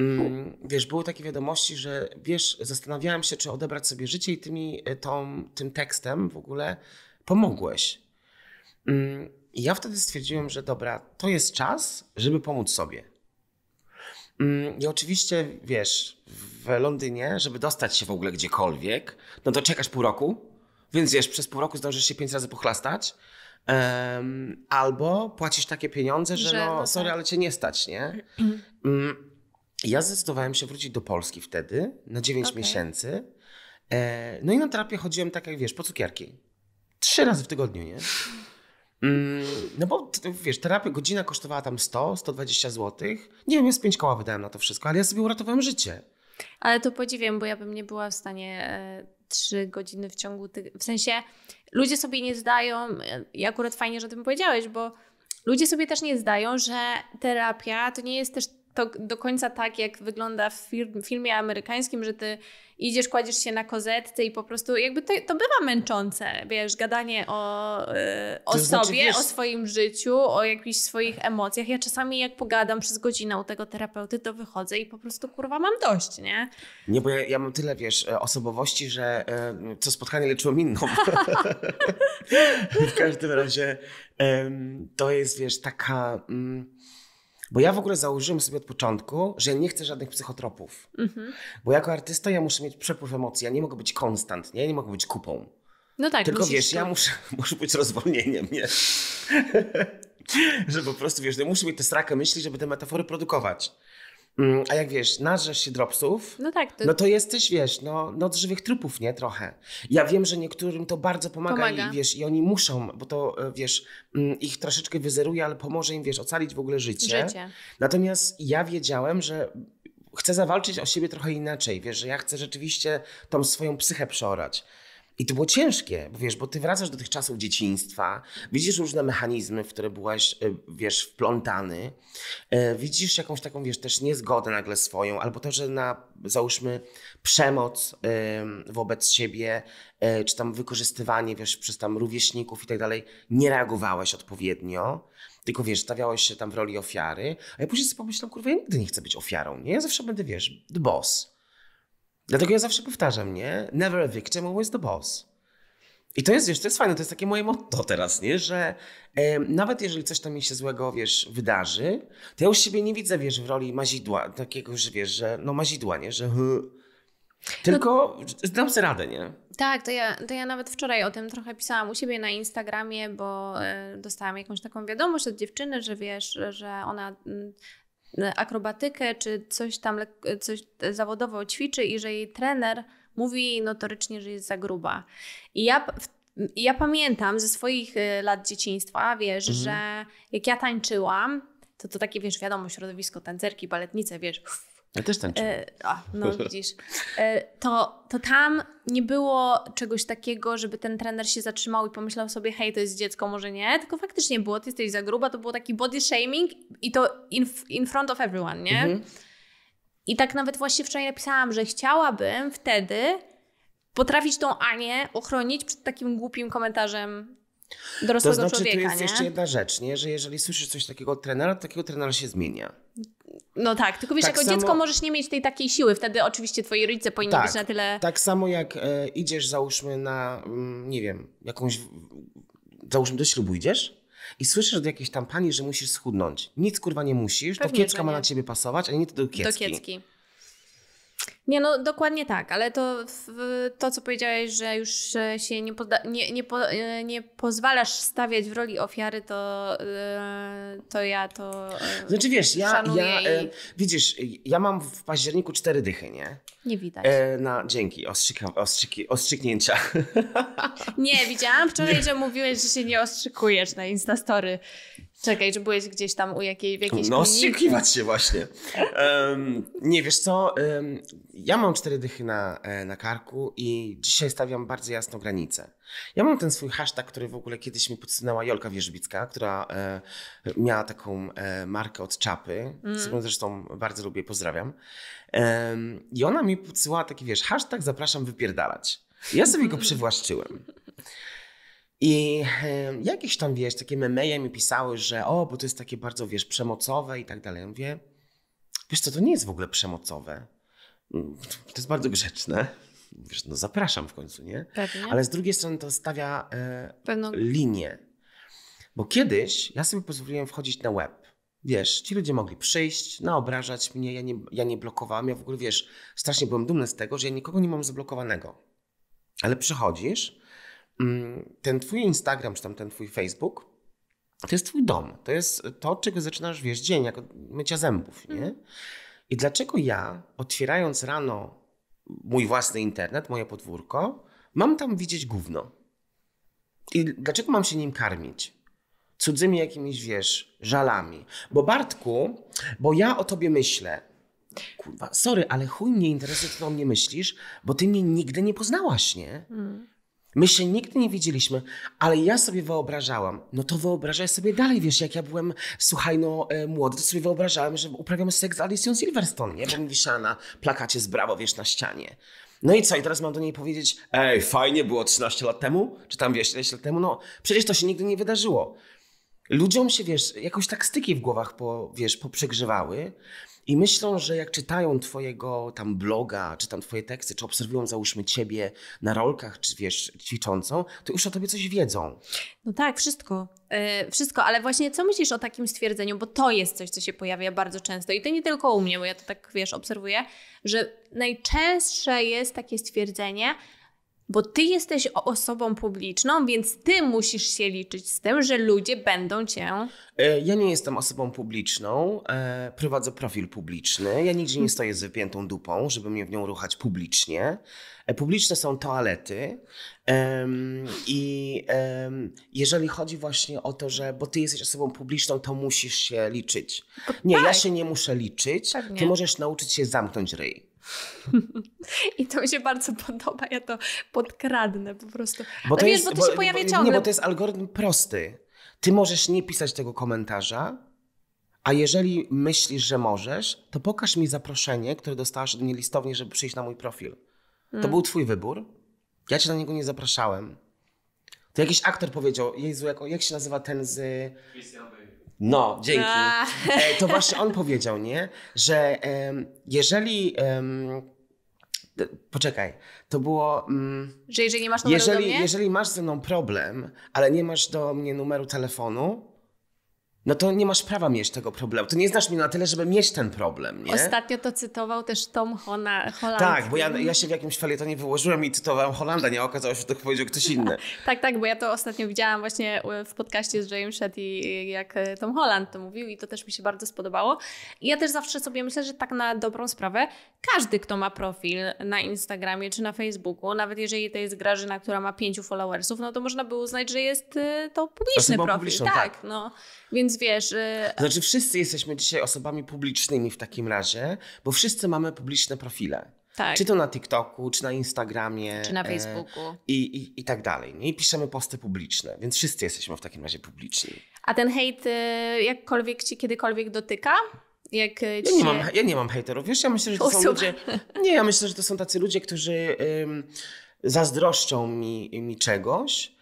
S1: Mm, wiesz, były takie wiadomości, że wiesz, zastanawiałem się, czy odebrać sobie życie i ty mi e, tą, tym tekstem w ogóle pomogłeś. Mm, I ja wtedy stwierdziłem, że dobra, to jest czas, żeby pomóc sobie. Mm, I oczywiście, wiesz, w Londynie, żeby dostać się w ogóle gdziekolwiek, no to czekasz pół roku, więc wiesz, przez pół roku zdążysz się pięć razy pochlastać, um, albo płacisz takie pieniądze, że, że no, no sorry, tak. ale cię nie stać, nie? ja zdecydowałem się wrócić do Polski wtedy na 9 okay. miesięcy. E, no i na terapię chodziłem tak jak wiesz, po cukierki. Trzy razy w tygodniu, nie? Mm, no bo wiesz, terapia godzina kosztowała tam 100, 120 zł. Nie wiem, jest 5 koła wydałem na to wszystko, ale ja sobie uratowałem życie.
S2: Ale to podziwiam, bo ja bym nie była w stanie e, trzy godziny w ciągu tych. W sensie ludzie sobie nie zdają, e, i akurat fajnie, że o tym powiedziałeś, bo ludzie sobie też nie zdają, że terapia to nie jest też to do końca tak, jak wygląda w filmie amerykańskim, że ty idziesz, kładziesz się na kozetce i po prostu jakby to, to bywa męczące, wiesz, gadanie o, e, o sobie, znaczy, wiesz, o swoim życiu, o jakichś swoich emocjach. Ja czasami jak pogadam przez godzinę u tego terapeuty, to wychodzę i po prostu kurwa mam dość, nie?
S1: Nie, bo ja, ja mam tyle, wiesz, e, osobowości, że e, co spotkanie leczyło minną. w każdym razie to jest, wiesz, taka... Mm, bo ja w ogóle założyłem sobie od początku, że ja nie chcę żadnych psychotropów. Mhm. Bo jako artysta ja muszę mieć przepływ emocji. Ja nie mogę być konstant, nie? ja nie mogę być kupą.
S2: No tak, Tylko wiesz, ja muszę,
S1: muszę być rozwolnieniem, nie? że po prostu, wiesz, ja no muszę mieć tę strakę myśli, żeby te metafory produkować. Mm, a jak wiesz, narzesz się dropsów,
S2: no, tak, to... no to
S1: jesteś, wiesz, no, no żywych trupów, nie? Trochę. Ja wiem, że niektórym to bardzo pomaga, pomaga. I, wiesz, i oni muszą, bo to, e, wiesz, mm, ich troszeczkę wyzeruje, ale pomoże im, wiesz, ocalić w ogóle życie. życie. Natomiast ja wiedziałem, że chcę zawalczyć o siebie trochę inaczej, wiesz, że ja chcę rzeczywiście tą swoją psychę przeorać. I to było ciężkie, bo wiesz, bo ty wracasz do tych czasów dzieciństwa, widzisz różne mechanizmy, w które byłeś, e, wiesz, wplątany, e, widzisz jakąś taką, wiesz, też niezgodę nagle swoją, albo to, że na, załóżmy, przemoc wobec siebie, e, czy tam wykorzystywanie, wiesz, przez tam rówieśników i tak dalej, nie reagowałeś odpowiednio, tylko wiesz, stawiałeś się tam w roli ofiary, a ja później sobie pomyślałam, kurwa, ja nigdy nie chcę być ofiarą, nie? Ja zawsze będę, wiesz, the boss. Dlatego ja zawsze powtarzam, nie? Never a victim, always the boss. I to jest, wiesz, to jest fajne, to jest takie moje motto teraz, nie? Że e, nawet jeżeli coś tam mi się złego, wiesz, wydarzy, to ja już siebie nie widzę, wiesz, w roli mazidła, takiego, że wiesz, że no mazidła, nie? Że hy. Tylko no, dam sobie radę, nie?
S2: Tak, to ja, to ja nawet wczoraj o tym trochę pisałam u siebie na Instagramie, bo e, dostałam jakąś taką wiadomość od dziewczyny, że wiesz, że ona mm, akrobatykę czy coś tam coś e, zawodowo ćwiczy i że jej trener mówi jej notorycznie, że jest za gruba. I ja, ja pamiętam ze swoich e, lat dzieciństwa, wiesz, mhm. że jak ja tańczyłam, to to takie, wiesz, wiadomo, środowisko tancerki, baletnice, wiesz, ja też tańczyłem. E, no widzisz. E, to, to tam nie było czegoś takiego, żeby ten trener się zatrzymał i pomyślał sobie, hej, to jest dziecko, może nie, tylko faktycznie było, ty jesteś za gruba, to było taki body shaming i to in, in front of everyone, nie? Mhm. I tak nawet właśnie wczoraj napisałam, że chciałabym wtedy potrafić tą Anię ochronić przed takim głupim komentarzem dorosłego to znaczy, człowieka. To jest nie? jeszcze jedna
S1: rzecz, nie? że jeżeli słyszysz coś takiego od trenera, to takiego trenera się zmienia.
S2: No tak, tylko wiesz, tak jako samo... dziecko możesz nie mieć tej takiej siły, wtedy oczywiście twoi rodzice powinni tak, być na tyle...
S1: Tak samo jak e, idziesz załóżmy na, mm, nie wiem, jakąś, załóżmy do ślubu idziesz i słyszysz od jakiejś tam pani, że musisz schudnąć. Nic kurwa nie musisz, Pewnie, to kiecka ma na ciebie pasować, a nie to do kiecki. Do kiecki.
S2: Nie, no dokładnie tak, ale to, to co powiedziałeś, że już się nie, poda, nie, nie, po, e, nie pozwalasz stawiać w roli ofiary, to, e, to ja to. E, znaczy wiesz, ja, ja i...
S1: widzisz, ja mam w październiku cztery dychy, nie? Nie widać. na, dzięki, ostrzyka, ostrzyki, ostrzyknięcia.
S2: Nie, widziałam wczoraj, nie. że mówiłeś, że się nie ostrzykujesz na Instastory. Czekaj, czy byłeś gdzieś tam u jakiej, w jakiejś No, strzykiwać
S1: się właśnie. Um, nie, wiesz co, um, ja mam cztery dychy na, e, na karku i dzisiaj stawiam bardzo jasno granicę. Ja mam ten swój hashtag, który w ogóle kiedyś mi podsunęła Jolka Wierzbicka, która e, miała taką e, markę od czapy, mm. którą zresztą bardzo lubię, pozdrawiam. E, I ona mi podsyłała taki, wiesz, hashtag zapraszam wypierdalać. Ja sobie go przywłaszczyłem. I jakieś tam, wiesz, takie memeje mi pisały, że o, bo to jest takie bardzo, wiesz, przemocowe i tak dalej. mówię, wiesz co, to nie jest w ogóle przemocowe. Mm, to jest bardzo grzeczne. Wiesz, no zapraszam w końcu, nie?
S2: Pewnie. Ale z drugiej
S1: strony to stawia e, linię. Bo kiedyś ja sobie pozwoliłem wchodzić na web. Wiesz, ci ludzie mogli przyjść, naobrażać mnie, ja nie, ja nie blokowałam. Ja w ogóle, wiesz, strasznie byłem dumny z tego, że ja nikogo nie mam zablokowanego. Ale przychodzisz Mm, ten twój Instagram, czy tam ten twój Facebook, to jest twój dom. To jest to, czego zaczynasz, wiesz, dzień, jak mycia zębów, nie? Mhm. I dlaczego ja, otwierając rano mój własny internet, moje podwórko, mam tam widzieć gówno? I dlaczego mam się nim karmić? Cudzymi jakimiś, wiesz, żalami. Bo Bartku, bo ja o tobie myślę. Kurwa, sorry, ale chuj mnie interesuje, co o mnie myślisz, bo ty mnie nigdy nie poznałaś, nie? Mm. My się nigdy nie widzieliśmy, ale ja sobie wyobrażałam, no to wyobrażaj sobie dalej, wiesz, jak ja byłem, słuchaj, no e, młody, to sobie wyobrażałem, że uprawiam seks z Alicją Silverstone, nie? Bo mi wisiała na plakacie z brawo, wiesz, na ścianie. No i co, i teraz mam do niej powiedzieć, ej, fajnie było 13 lat temu, czy tam wiesz, 10 lat temu, no przecież to się nigdy nie wydarzyło ludziom się, wiesz, jakoś tak styki w głowach, po, wiesz, poprzegrzewały i myślą, że jak czytają twojego tam bloga, czy tam twoje teksty, czy obserwują załóżmy ciebie na rolkach, czy wiesz, ćwiczącą, to już o tobie coś wiedzą.
S2: No tak, wszystko. Yy, wszystko, ale właśnie co myślisz o takim stwierdzeniu, bo to jest coś, co się pojawia bardzo często i to nie tylko u mnie, bo ja to tak, wiesz, obserwuję, że najczęstsze jest takie stwierdzenie, bo ty jesteś osobą publiczną, więc ty musisz się liczyć z tym, że ludzie będą cię.
S1: E, ja nie jestem osobą publiczną, e, prowadzę profil publiczny. Ja nigdzie nie stoję z wypiętą dupą, żeby mnie w nią ruchać publicznie. E, publiczne są toalety. I jeżeli chodzi właśnie o to, że bo ty jesteś osobą publiczną, to musisz się liczyć. Nie, ja tak. się nie muszę liczyć. Ty możesz nauczyć się zamknąć ryj.
S2: I to mi się bardzo podoba, ja to podkradnę po prostu. Bo to, no jest, wiesz, bo to się bo, pojawia ciągle. Nie, bo to jest
S1: algorytm prosty. Ty możesz nie pisać tego komentarza, a jeżeli myślisz, że możesz, to pokaż mi zaproszenie, które dostałaś do mnie listownie, żeby przyjść na mój profil. Hmm. To był twój wybór. Ja cię na niego nie zapraszałem. To jakiś aktor powiedział, Jezu, jak, jak się nazywa ten z... Christian Bale. No, dzięki. E, to właśnie on powiedział, nie? Że jeżeli. Um, poczekaj, to było. Mm,
S2: że jeżeli masz numer jeżeli, do mnie?
S1: jeżeli masz ze mną problem, ale nie masz do mnie numeru telefonu, no to nie masz prawa mieć tego problemu. To nie znasz mnie na tyle, żeby mieć ten problem, nie? Ostatnio
S2: to cytował też Tom Hona, Holland. Tak, bo ja, ja się
S1: w jakimś felietonie wyłożyłem i cytowałem Holanda, nie okazało się, że to powiedział ktoś inny.
S2: tak, tak, bo ja to ostatnio widziałam właśnie w podcaście z James i jak e, Tom Holland to mówił i to też mi się bardzo spodobało. I ja też zawsze sobie myślę, że tak na dobrą sprawę, każdy, kto ma profil na Instagramie czy na Facebooku, nawet jeżeli to jest Grażyna, która ma pięciu followersów, no to można by uznać, że jest e, to publiczny profil. tak, tak, no. Więc wiesz... Y,
S1: znaczy wszyscy jesteśmy dzisiaj osobami publicznymi w takim razie, bo wszyscy mamy publiczne profile. Tak. Czy to na TikToku, czy na Instagramie. Czy na e, Facebooku. E, i, i, I tak dalej. Nie? I piszemy posty publiczne, więc wszyscy jesteśmy w takim razie publiczni.
S2: A ten hejt y, jakkolwiek ci kiedykolwiek dotyka? Jak ci... Y, ja, nie mam,
S1: ja nie mam hejterów. Wiesz, ja myślę, że to są ludzie...
S2: Nie, ja myślę, że to są tacy ludzie,
S1: którzy ym, zazdroszczą mi, mi czegoś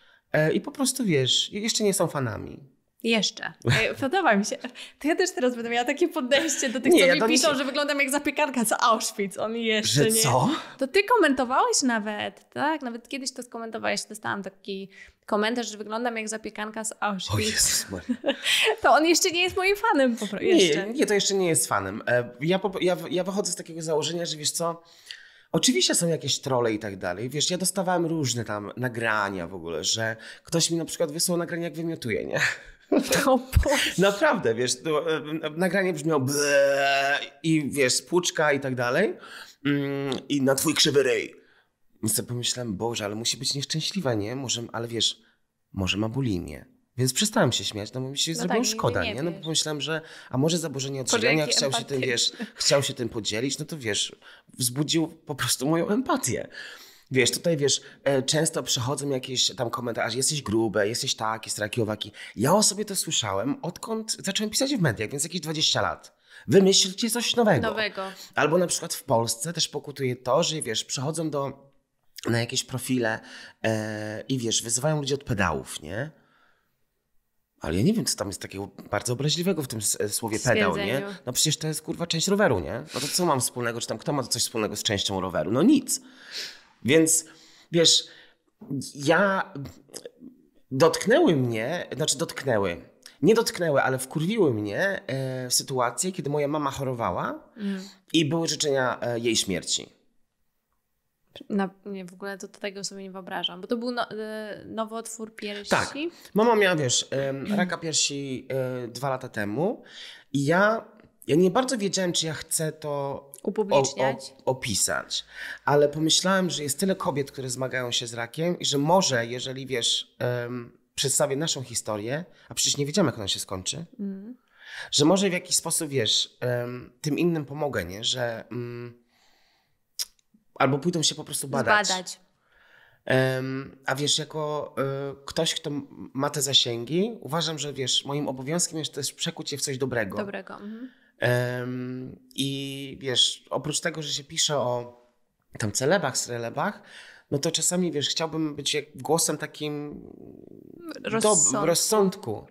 S1: y, i po prostu, wiesz, jeszcze nie są fanami.
S2: Jeszcze. E, podoba mi się. To ja też teraz będę miała takie podejście do tych, nie, co mi piszą, się... że wyglądam jak zapiekarka z Auschwitz. On jeszcze że nie. co? To ty komentowałeś nawet, tak? Nawet kiedyś to skomentowałeś. Dostałam taki komentarz, że wyglądam jak zapiekanka z Auschwitz. O Jezus To on jeszcze nie jest moim fanem po prostu. Nie, nie, to
S1: jeszcze nie jest fanem. E, ja, ja, ja wychodzę z takiego założenia, że wiesz co... Oczywiście są jakieś trole i tak dalej. Wiesz, ja dostawałem różne tam nagrania w ogóle, że ktoś mi na przykład wysłał nagrania, jak wymiotuję, nie? No, Naprawdę, wiesz, to, nagranie brzmiało i wiesz, płuczka i tak dalej. Mm, I na twój krzywy ryj. I sobie pomyślałem, Boże, ale musi być nieszczęśliwa, nie? Może, ale wiesz, może ma bulimię. Więc przestałem się śmiać, no bo mi się no tak, zrobiło tak, szkoda, nie? nie? No bo pomyślałem, że a może zaburzenie odżywiania chciał się tym, wiesz, chciał się tym podzielić, no to wiesz, wzbudził po prostu moją empatię. Wiesz, tutaj wiesz, e, często przychodzą jakieś tam komentarze, jesteś grube, jesteś taki, straki, owaki. Ja o sobie to słyszałem, odkąd zacząłem pisać w mediach, więc jakieś 20 lat. Wymyślcie coś nowego. nowego. Albo na przykład w Polsce też pokutuje to, że wiesz, przychodzą do, na jakieś profile e, i wiesz, wyzywają ludzi od pedałów, nie? Ale ja nie wiem, co tam jest takiego bardzo obraźliwego w tym e, słowie pedał, nie? No przecież to jest kurwa część roweru, nie? No to co mam wspólnego, czy tam kto ma coś wspólnego z częścią roweru? No nic. Więc wiesz, ja dotknęły mnie, znaczy dotknęły. Nie dotknęły, ale wkurwiły mnie e, sytuacje, kiedy moja mama chorowała mm. i były życzenia e, jej śmierci.
S2: Na, nie, w ogóle to, tego sobie nie wyobrażam, bo to był no, e, nowotwór piersi. Tak.
S1: Mama miała, wiesz, e, raka piersi e, dwa lata temu i ja, ja nie bardzo wiedziałem, czy ja chcę to upubliczniać. O, o, opisać. Ale pomyślałem, że jest tyle kobiet, które zmagają się z rakiem i że może, jeżeli wiesz, um, przedstawię naszą historię, a przecież nie wiedziałem, jak ona się skończy, mm. że może w jakiś sposób, wiesz, um, tym innym pomogę, nie? Że um, albo pójdą się po prostu badać. Badać. A wiesz, jako e, ktoś, kto ma te zasięgi, uważam, że wiesz, moim obowiązkiem jest też przekuć je w coś dobrego. Dobrego. Mhm. I wiesz, oprócz tego, że się pisze o tam celebach, strelebach, no to czasami, wiesz, chciałbym być głosem takim rozsądku. rozsądku.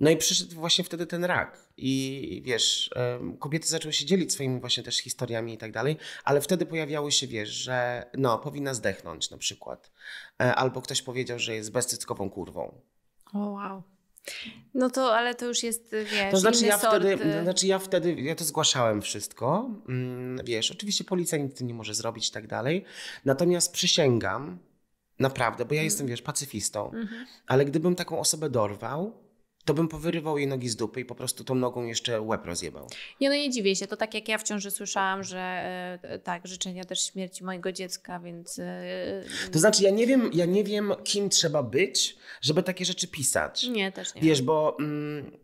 S1: No i przyszedł właśnie wtedy ten rak. I wiesz, kobiety zaczęły się dzielić swoimi właśnie też historiami i tak dalej, ale wtedy pojawiały się, wiesz, że no, powinna zdechnąć na przykład. E, albo ktoś powiedział, że jest bezcyckową kurwą.
S2: O, oh, wow. No to, ale to już jest, wiesz, To znaczy, ja, sort... wtedy, to y- znaczy
S1: ja wtedy, ja to zgłaszałem wszystko, mm, wiesz, oczywiście policja nic nie może zrobić i tak dalej, natomiast przysięgam, naprawdę, bo ja mm. jestem, wiesz, pacyfistą, mm -hmm. ale gdybym taką osobę dorwał, to bym powyrywał jej nogi z dupy i po prostu tą nogą jeszcze łeb rozjebał.
S2: Nie, no nie dziwię się. To tak jak ja w ciąży słyszałam, że y, tak, życzenia też śmierci mojego dziecka, więc... Y, to
S1: znaczy ja nie wiem, ja nie wiem kim trzeba być, żeby takie rzeczy pisać. Nie, też nie. Wiesz, bo mm,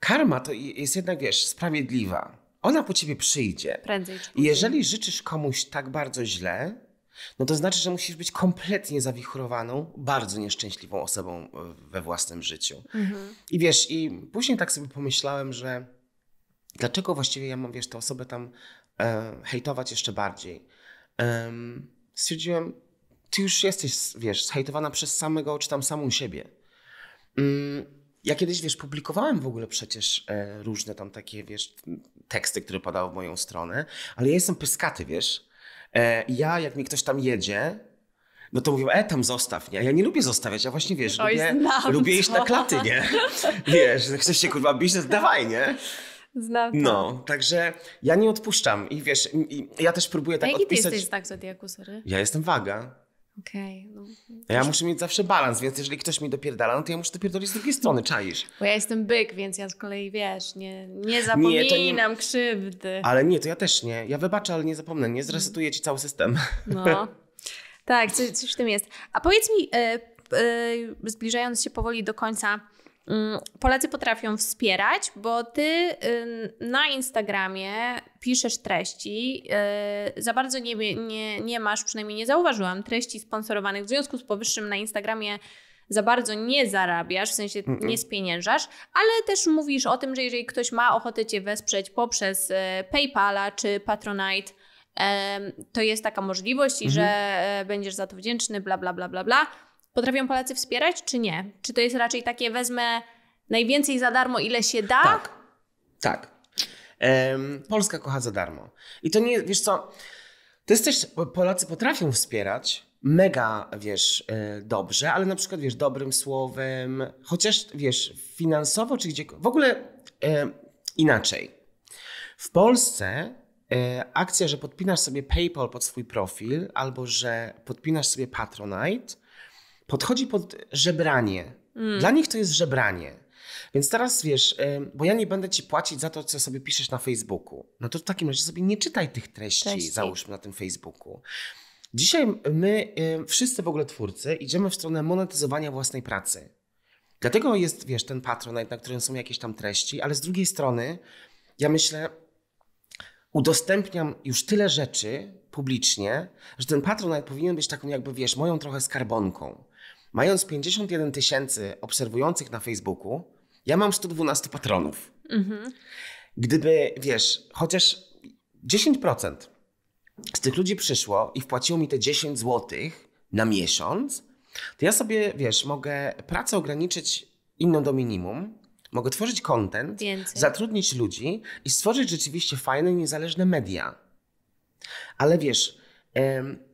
S1: karma to jest jednak, wiesz, sprawiedliwa. Ona po ciebie przyjdzie. Prędzej czy później. Jeżeli życzysz komuś tak bardzo źle, no to znaczy, że musisz być kompletnie zawichrowaną, bardzo nieszczęśliwą osobą e, we własnym życiu. Mhm. I wiesz, i później tak sobie pomyślałem, że dlaczego właściwie ja mam, wiesz, tę osobę tam e, hejtować jeszcze bardziej. Um, stwierdziłem, ty już jesteś, wiesz, hejtowana przez samego, czy tam samą siebie. Mm, ja kiedyś, wiesz, publikowałem w ogóle przecież e, różne tam takie, wiesz, teksty, które padały w moją stronę, ale ja jestem pyskaty, wiesz. E, ja, jak mi ktoś tam jedzie, no to mówią, e, tam zostaw, nie? Ja nie lubię zostawiać, ja właśnie, wiesz, Oj, lubię, lubię iść na klaty, nie? wiesz, chcesz się, kurwa, biznes, dawaj, nie?
S2: Znam to. No,
S1: także ja nie odpuszczam i wiesz, i ja też próbuję tak A jaki odpisać... ty jesteś
S2: tak zodiaku, sorry?
S1: Ja jestem waga.
S2: Okej. Okay, no.
S1: Ja muszę mieć zawsze balans, więc jeżeli ktoś mi dopierdala, no to ja muszę dopierdolić z drugiej strony, czaisz.
S2: Bo ja jestem byk, więc ja z kolei, wiesz, nie, nie zapominam nie, nie... krzywdy. Ale
S1: nie, to ja też nie. Ja wybaczę, ale nie zapomnę, nie zresetuję ci cały system. No,
S2: tak, coś, coś w tym jest. A powiedz mi, e, e, zbliżając się powoli do końca, Mm, Polacy potrafią wspierać, bo ty na Instagramie piszesz treści. Y, za bardzo nie, nie, nie masz, przynajmniej nie zauważyłam, treści sponsorowanych. W związku z powyższym na Instagramie za bardzo nie zarabiasz, w sensie nie spieniężasz, ale też mówisz o tym, że jeżeli ktoś ma ochotę cię wesprzeć poprzez y, PayPala czy Patronite, to jest taka możliwość i mhm. że e, będziesz za to wdzięczny, bla, bla, bla, bla, bla. Potrafią Polacy wspierać, czy nie? Czy to jest raczej takie, wezmę najwięcej za darmo, ile się da? Tak.
S1: Tak. Um, Polska kocha za darmo. I to nie, wiesz co, to jest też, Polacy potrafią wspierać, mega, wiesz, e, dobrze, ale na przykład, wiesz, dobrym słowem, chociaż, wiesz, finansowo czy gdzie, w ogóle e, inaczej. W Polsce e, akcja, że podpinasz sobie PayPal pod swój profil albo że podpinasz sobie Patronite, podchodzi pod żebranie. Mm. Dla nich to jest żebranie. Więc teraz wiesz, bo ja nie będę ci płacić za to, co sobie piszesz na Facebooku. No to w takim razie sobie nie czytaj tych treści, treści. załóżmy na tym Facebooku. Dzisiaj my, wszyscy w ogóle twórcy, idziemy w stronę monetyzowania własnej pracy. Dlatego jest, wiesz, ten patronat, na którym są jakieś tam treści, ale z drugiej strony, ja myślę, udostępniam już tyle rzeczy publicznie, że ten patronat powinien być taką jakby, wiesz, moją trochę skarbonką mając 51 tysięcy obserwujących na Facebooku, ja mam 112 patronów. Mhm. Gdyby, wiesz, chociaż 10% z tych ludzi przyszło i wpłaciło mi te 10 złotych na miesiąc, to ja sobie, wiesz, mogę pracę ograniczyć inną do minimum, mogę tworzyć content, Więcej. zatrudnić ludzi i stworzyć rzeczywiście fajne, niezależne media. Ale wiesz,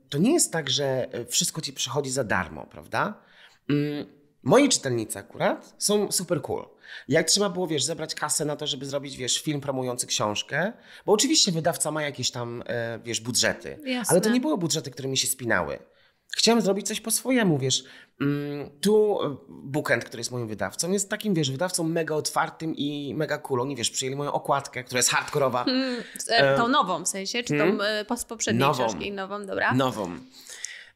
S1: to nie jest tak, że wszystko ci przychodzi za darmo, prawda? Mm, moi czytelnicy akurat są super cool. Jak trzeba było, wiesz, zebrać kasę na to, żeby zrobić, wiesz, film promujący książkę, bo oczywiście wydawca ma jakieś tam, e, wiesz, budżety, Jasne. ale to nie były budżety, które mi się spinały. Chciałem zrobić coś po swojemu, wiesz. Mm, tu e, Bookend, który jest moim wydawcą, jest takim, wiesz, wydawcą mega otwartym i mega cool. Oni, wiesz, przyjęli moją okładkę, która jest hardkorowa. Hmm,
S2: e, tą nową w sensie, czy tą hmm? z poprzedniej nową. książki? Nową, dobra.
S1: Nową.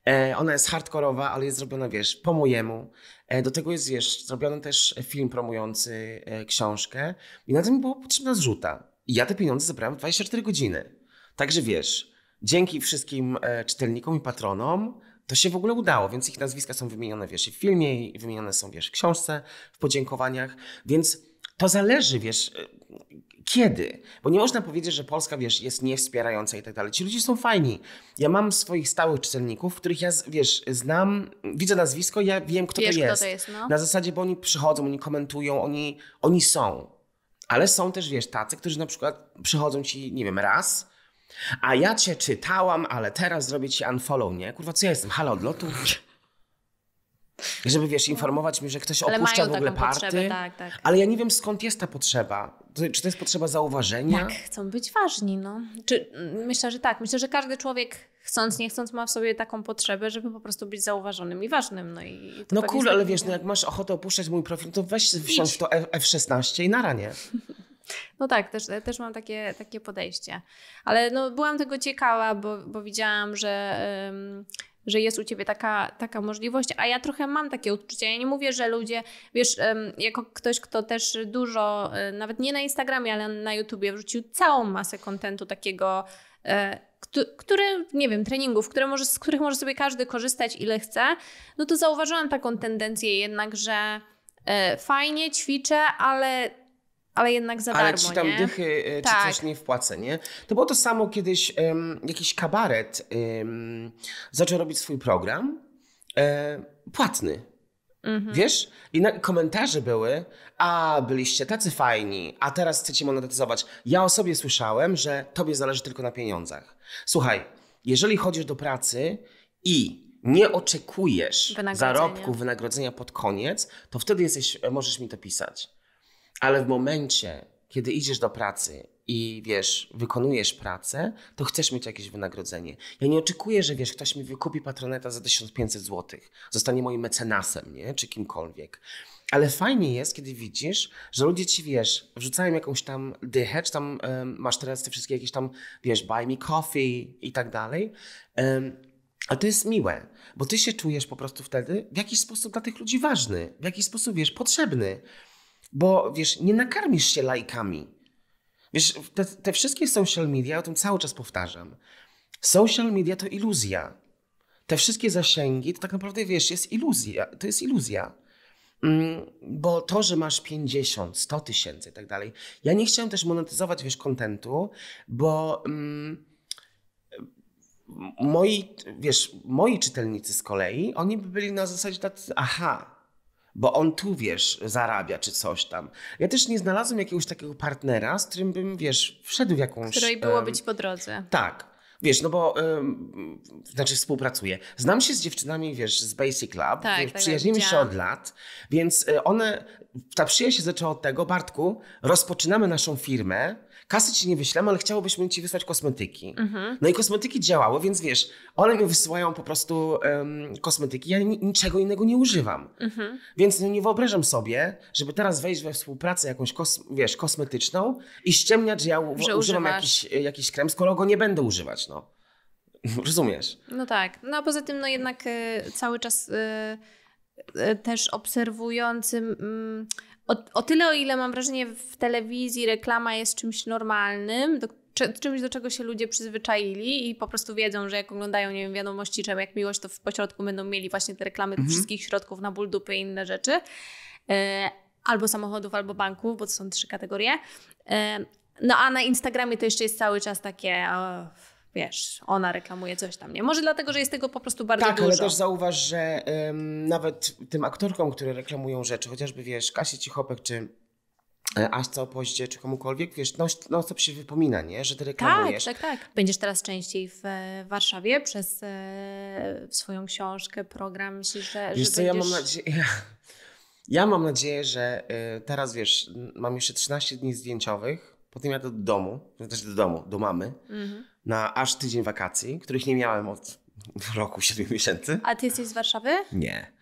S1: E, ona jest hardkorowa, ale jest zrobiona, wiesz, po mojemu. E, do tego jest, wiesz, zrobiony też film promujący e, książkę i na tym była potrzebna zrzuta. I ja te pieniądze zabrałem w 24 godziny. Także wiesz, dzięki wszystkim czytelnikom i patronom to się w ogóle udało, więc ich nazwiska są wymienione, wiesz, w filmie, i wymienione są, wiesz, w książce, w podziękowaniach, więc to zależy, wiesz, kiedy? Bo nie można powiedzieć, że Polska, wiesz, jest niewspierająca i tak dalej. Ci ludzie są fajni. Ja mam swoich stałych czytelników, których ja, wiesz, znam, widzę nazwisko, ja wiem, kto wiesz, to jest. Kto to jest no? Na zasadzie, bo oni przychodzą, oni komentują, oni, oni są. Ale są też, wiesz, tacy, którzy na przykład przychodzą ci, nie wiem, raz, a ja cię czytałam, ale teraz zrobię ci unfollow, nie? Kurwa, co ja jestem? Halo odlotu? Żeby, wiesz, informować mnie, że ktoś opuszcza w ogóle party. Potrzebę, tak, tak. Ale ja nie wiem, skąd jest ta potrzeba. Znaczy, czy to jest potrzeba zauważenia? Tak, chcą
S2: być ważni. No. Czy, mm, myślę, że tak. Myślę, że każdy człowiek chcąc, nie chcąc ma w sobie taką potrzebę, żeby po prostu być zauważonym i ważnym. No, i, no cool, ale
S1: wiesz, no, jak masz ochotę opuszczać mój profil, to weź wsiądź w to F16 i na ranie.
S2: No tak, też, też mam takie, takie podejście. Ale no, byłam tego ciekawa, bo, bo widziałam, że... Um, że jest u ciebie taka, taka możliwość, a ja trochę mam takie odczucia. Ja nie mówię, że ludzie, wiesz, jako ktoś, kto też dużo, e, nawet nie na Instagramie, ale na YouTubie wrzucił całą masę kontentu takiego, e, które, nie wiem, treningów, które może, z których może sobie każdy korzystać ile chce, no to zauważyłam taką tendencję jednak, że e, fajnie ćwiczę, ale ale jednak za ale darmo, Ale czy tam nie? dychy
S1: e, czy tak. coś nie wpłacę, nie? To było to samo kiedyś, um, jakiś kabaret um, zaczął robić swój program um, płatny. Mhm. Wiesz? I komentarze były, a byliście tacy fajni, a teraz chcecie monetyzować. Ja o sobie słyszałem, że tobie zależy tylko na pieniądzach. Słuchaj, jeżeli chodzisz do pracy i nie oczekujesz zarobku, wynagrodzenia pod koniec, to wtedy jesteś, możesz mi to pisać. Ale w momencie, kiedy idziesz do pracy i wiesz, wykonujesz pracę, to chcesz mieć jakieś wynagrodzenie. Ja nie oczekuję, że wiesz, ktoś mi wykupi patroneta za 1500 zł, zostanie moim mecenasem, nie? Czy kimkolwiek. Ale fajnie jest, kiedy widzisz, że ludzie ci, wiesz, wrzucają jakąś tam dychę, czy tam um, masz teraz te wszystkie jakieś tam, wiesz, buy me coffee i tak dalej. Um, to jest miłe, bo ty się czujesz po prostu wtedy w jakiś sposób dla tych ludzi ważny, w jakiś sposób, wiesz, potrzebny. Bo wiesz, nie nakarmisz się lajkami. Wiesz, te, te wszystkie social media, o tym cały czas powtarzam. Social media to iluzja. Te wszystkie zasięgi to tak naprawdę, wiesz, jest iluzja. To jest iluzja. Mm, bo to, że masz 50, 100 tysięcy i tak dalej. Ja nie chciałem też monetyzować, wiesz, kontentu, bo mm, moi, wiesz, moi czytelnicy z kolei, oni by byli na zasadzie tacy, aha, bo on tu, wiesz, zarabia czy coś tam. Ja też nie znalazłem jakiegoś takiego partnera, z którym bym, wiesz, wszedł w jakąś... Której było um, być po drodze. Tak, Wiesz, no bo znaczy współpracuję. Znam się z dziewczynami, wiesz, z Basic Club. tak, tak, przyjaźnimy się od lat, więc e, one, ta przyjaźń się zaczęła od tego, Bartku, rozpoczynamy naszą firmę, kasy ci nie wyślemy, ale chciałobyśmy ci wysłać kosmetyki. Mhm. No i kosmetyki działały, więc wiesz, one mi wysyłają po prostu um, kosmetyki, ja ni niczego innego nie używam. Mhm. Więc no, nie wyobrażam sobie, żeby teraz wejść we współpracę jakąś, kos wiesz, kosmetyczną i ściemniać, że ja że używam jakiś, e, jakiś krem, skoro go nie będę używać, no. Rozumiesz?
S2: No tak. No a poza tym, no jednak y, cały czas... Y, też obserwującym mm, o, o, tyle, o ile mam wrażenie, w telewizji reklama jest czymś normalnym, do, czy, czymś, do czego się ludzie przyzwyczaili i po prostu wiedzą, że jak oglądają, nie wiem, wiadomości, czy jak miłość, to w pośrodku będą mieli właśnie te reklamy mhm. wszystkich środków na ból dupy i inne rzeczy. E, albo samochodów, albo banków, bo to są trzy kategorie. E, no a na Instagramie to jeszcze jest cały czas takie... Oh wiesz, ona reklamuje coś tam, nie? Może dlatego, że jest tego po prostu bardzo tak, dużo. Tak, ale też
S1: zauważ, że nawet tym aktorkom, które reklamują rzeczy, chociażby, wiesz, Kasie Cichopek czy e, co Opoździe czy komukolwiek, wiesz, no, no się wypomina, nie? Że ty reklamujesz. Tak,
S2: tak, tak. Będziesz teraz częściej w Warszawie przez e, swoją książkę, program, myślisz, że, wiesz że co, ja mam nadzieję...
S1: Ja mam nadzieję, że y, teraz, wiesz, mam jeszcze 13 dni zdjęciowych, potem ja do domu, też do domu, do mamy. Mhm na aż tydzień wakacji, których nie miałem od roku, siedmiu miesięcy.
S2: A ty jesteś z Warszawy?
S1: Nie.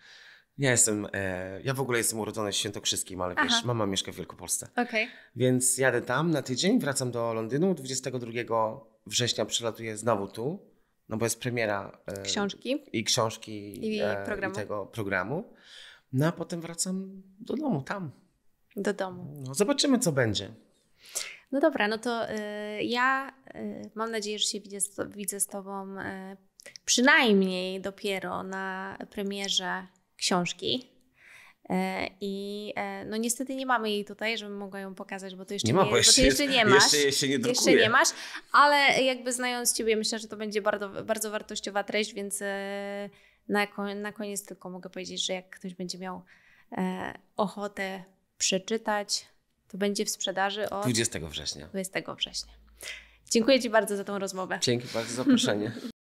S1: Ja jestem, e, ja w ogóle jestem urodzony w Świętokrzyskim, ale Aha. wiesz, mama mieszka w Wielkopolsce. Okay. Więc jadę tam na tydzień, wracam do Londynu, 22 września przylatuję znowu tu, no bo jest premiera e, książki i książki I, e, programu. i tego programu. No a potem wracam do domu, tam.
S2: Do domu.
S1: No, zobaczymy, co będzie.
S2: No dobra, no to y, ja Y, mam nadzieję, że się widzę, widzę z Tobą y, przynajmniej dopiero na premierze książki. Y, I no niestety nie mamy jej tutaj, żebym mogła ją pokazać, bo to jeszcze nie, ma, bo jeszcze, bo jeszcze nie masz. Jeszcze, nie jeszcze, nie masz, ale jakby znając Ciebie, myślę, że to będzie bardzo, bardzo wartościowa treść, więc na, na koniec tylko mogę powiedzieć, że jak ktoś będzie miał ochotę przeczytać, to będzie w sprzedaży od 20 września. 20 września. Dziękuję Ci bardzo za tą rozmowę. Dzięki
S1: bardzo za zaproszenie.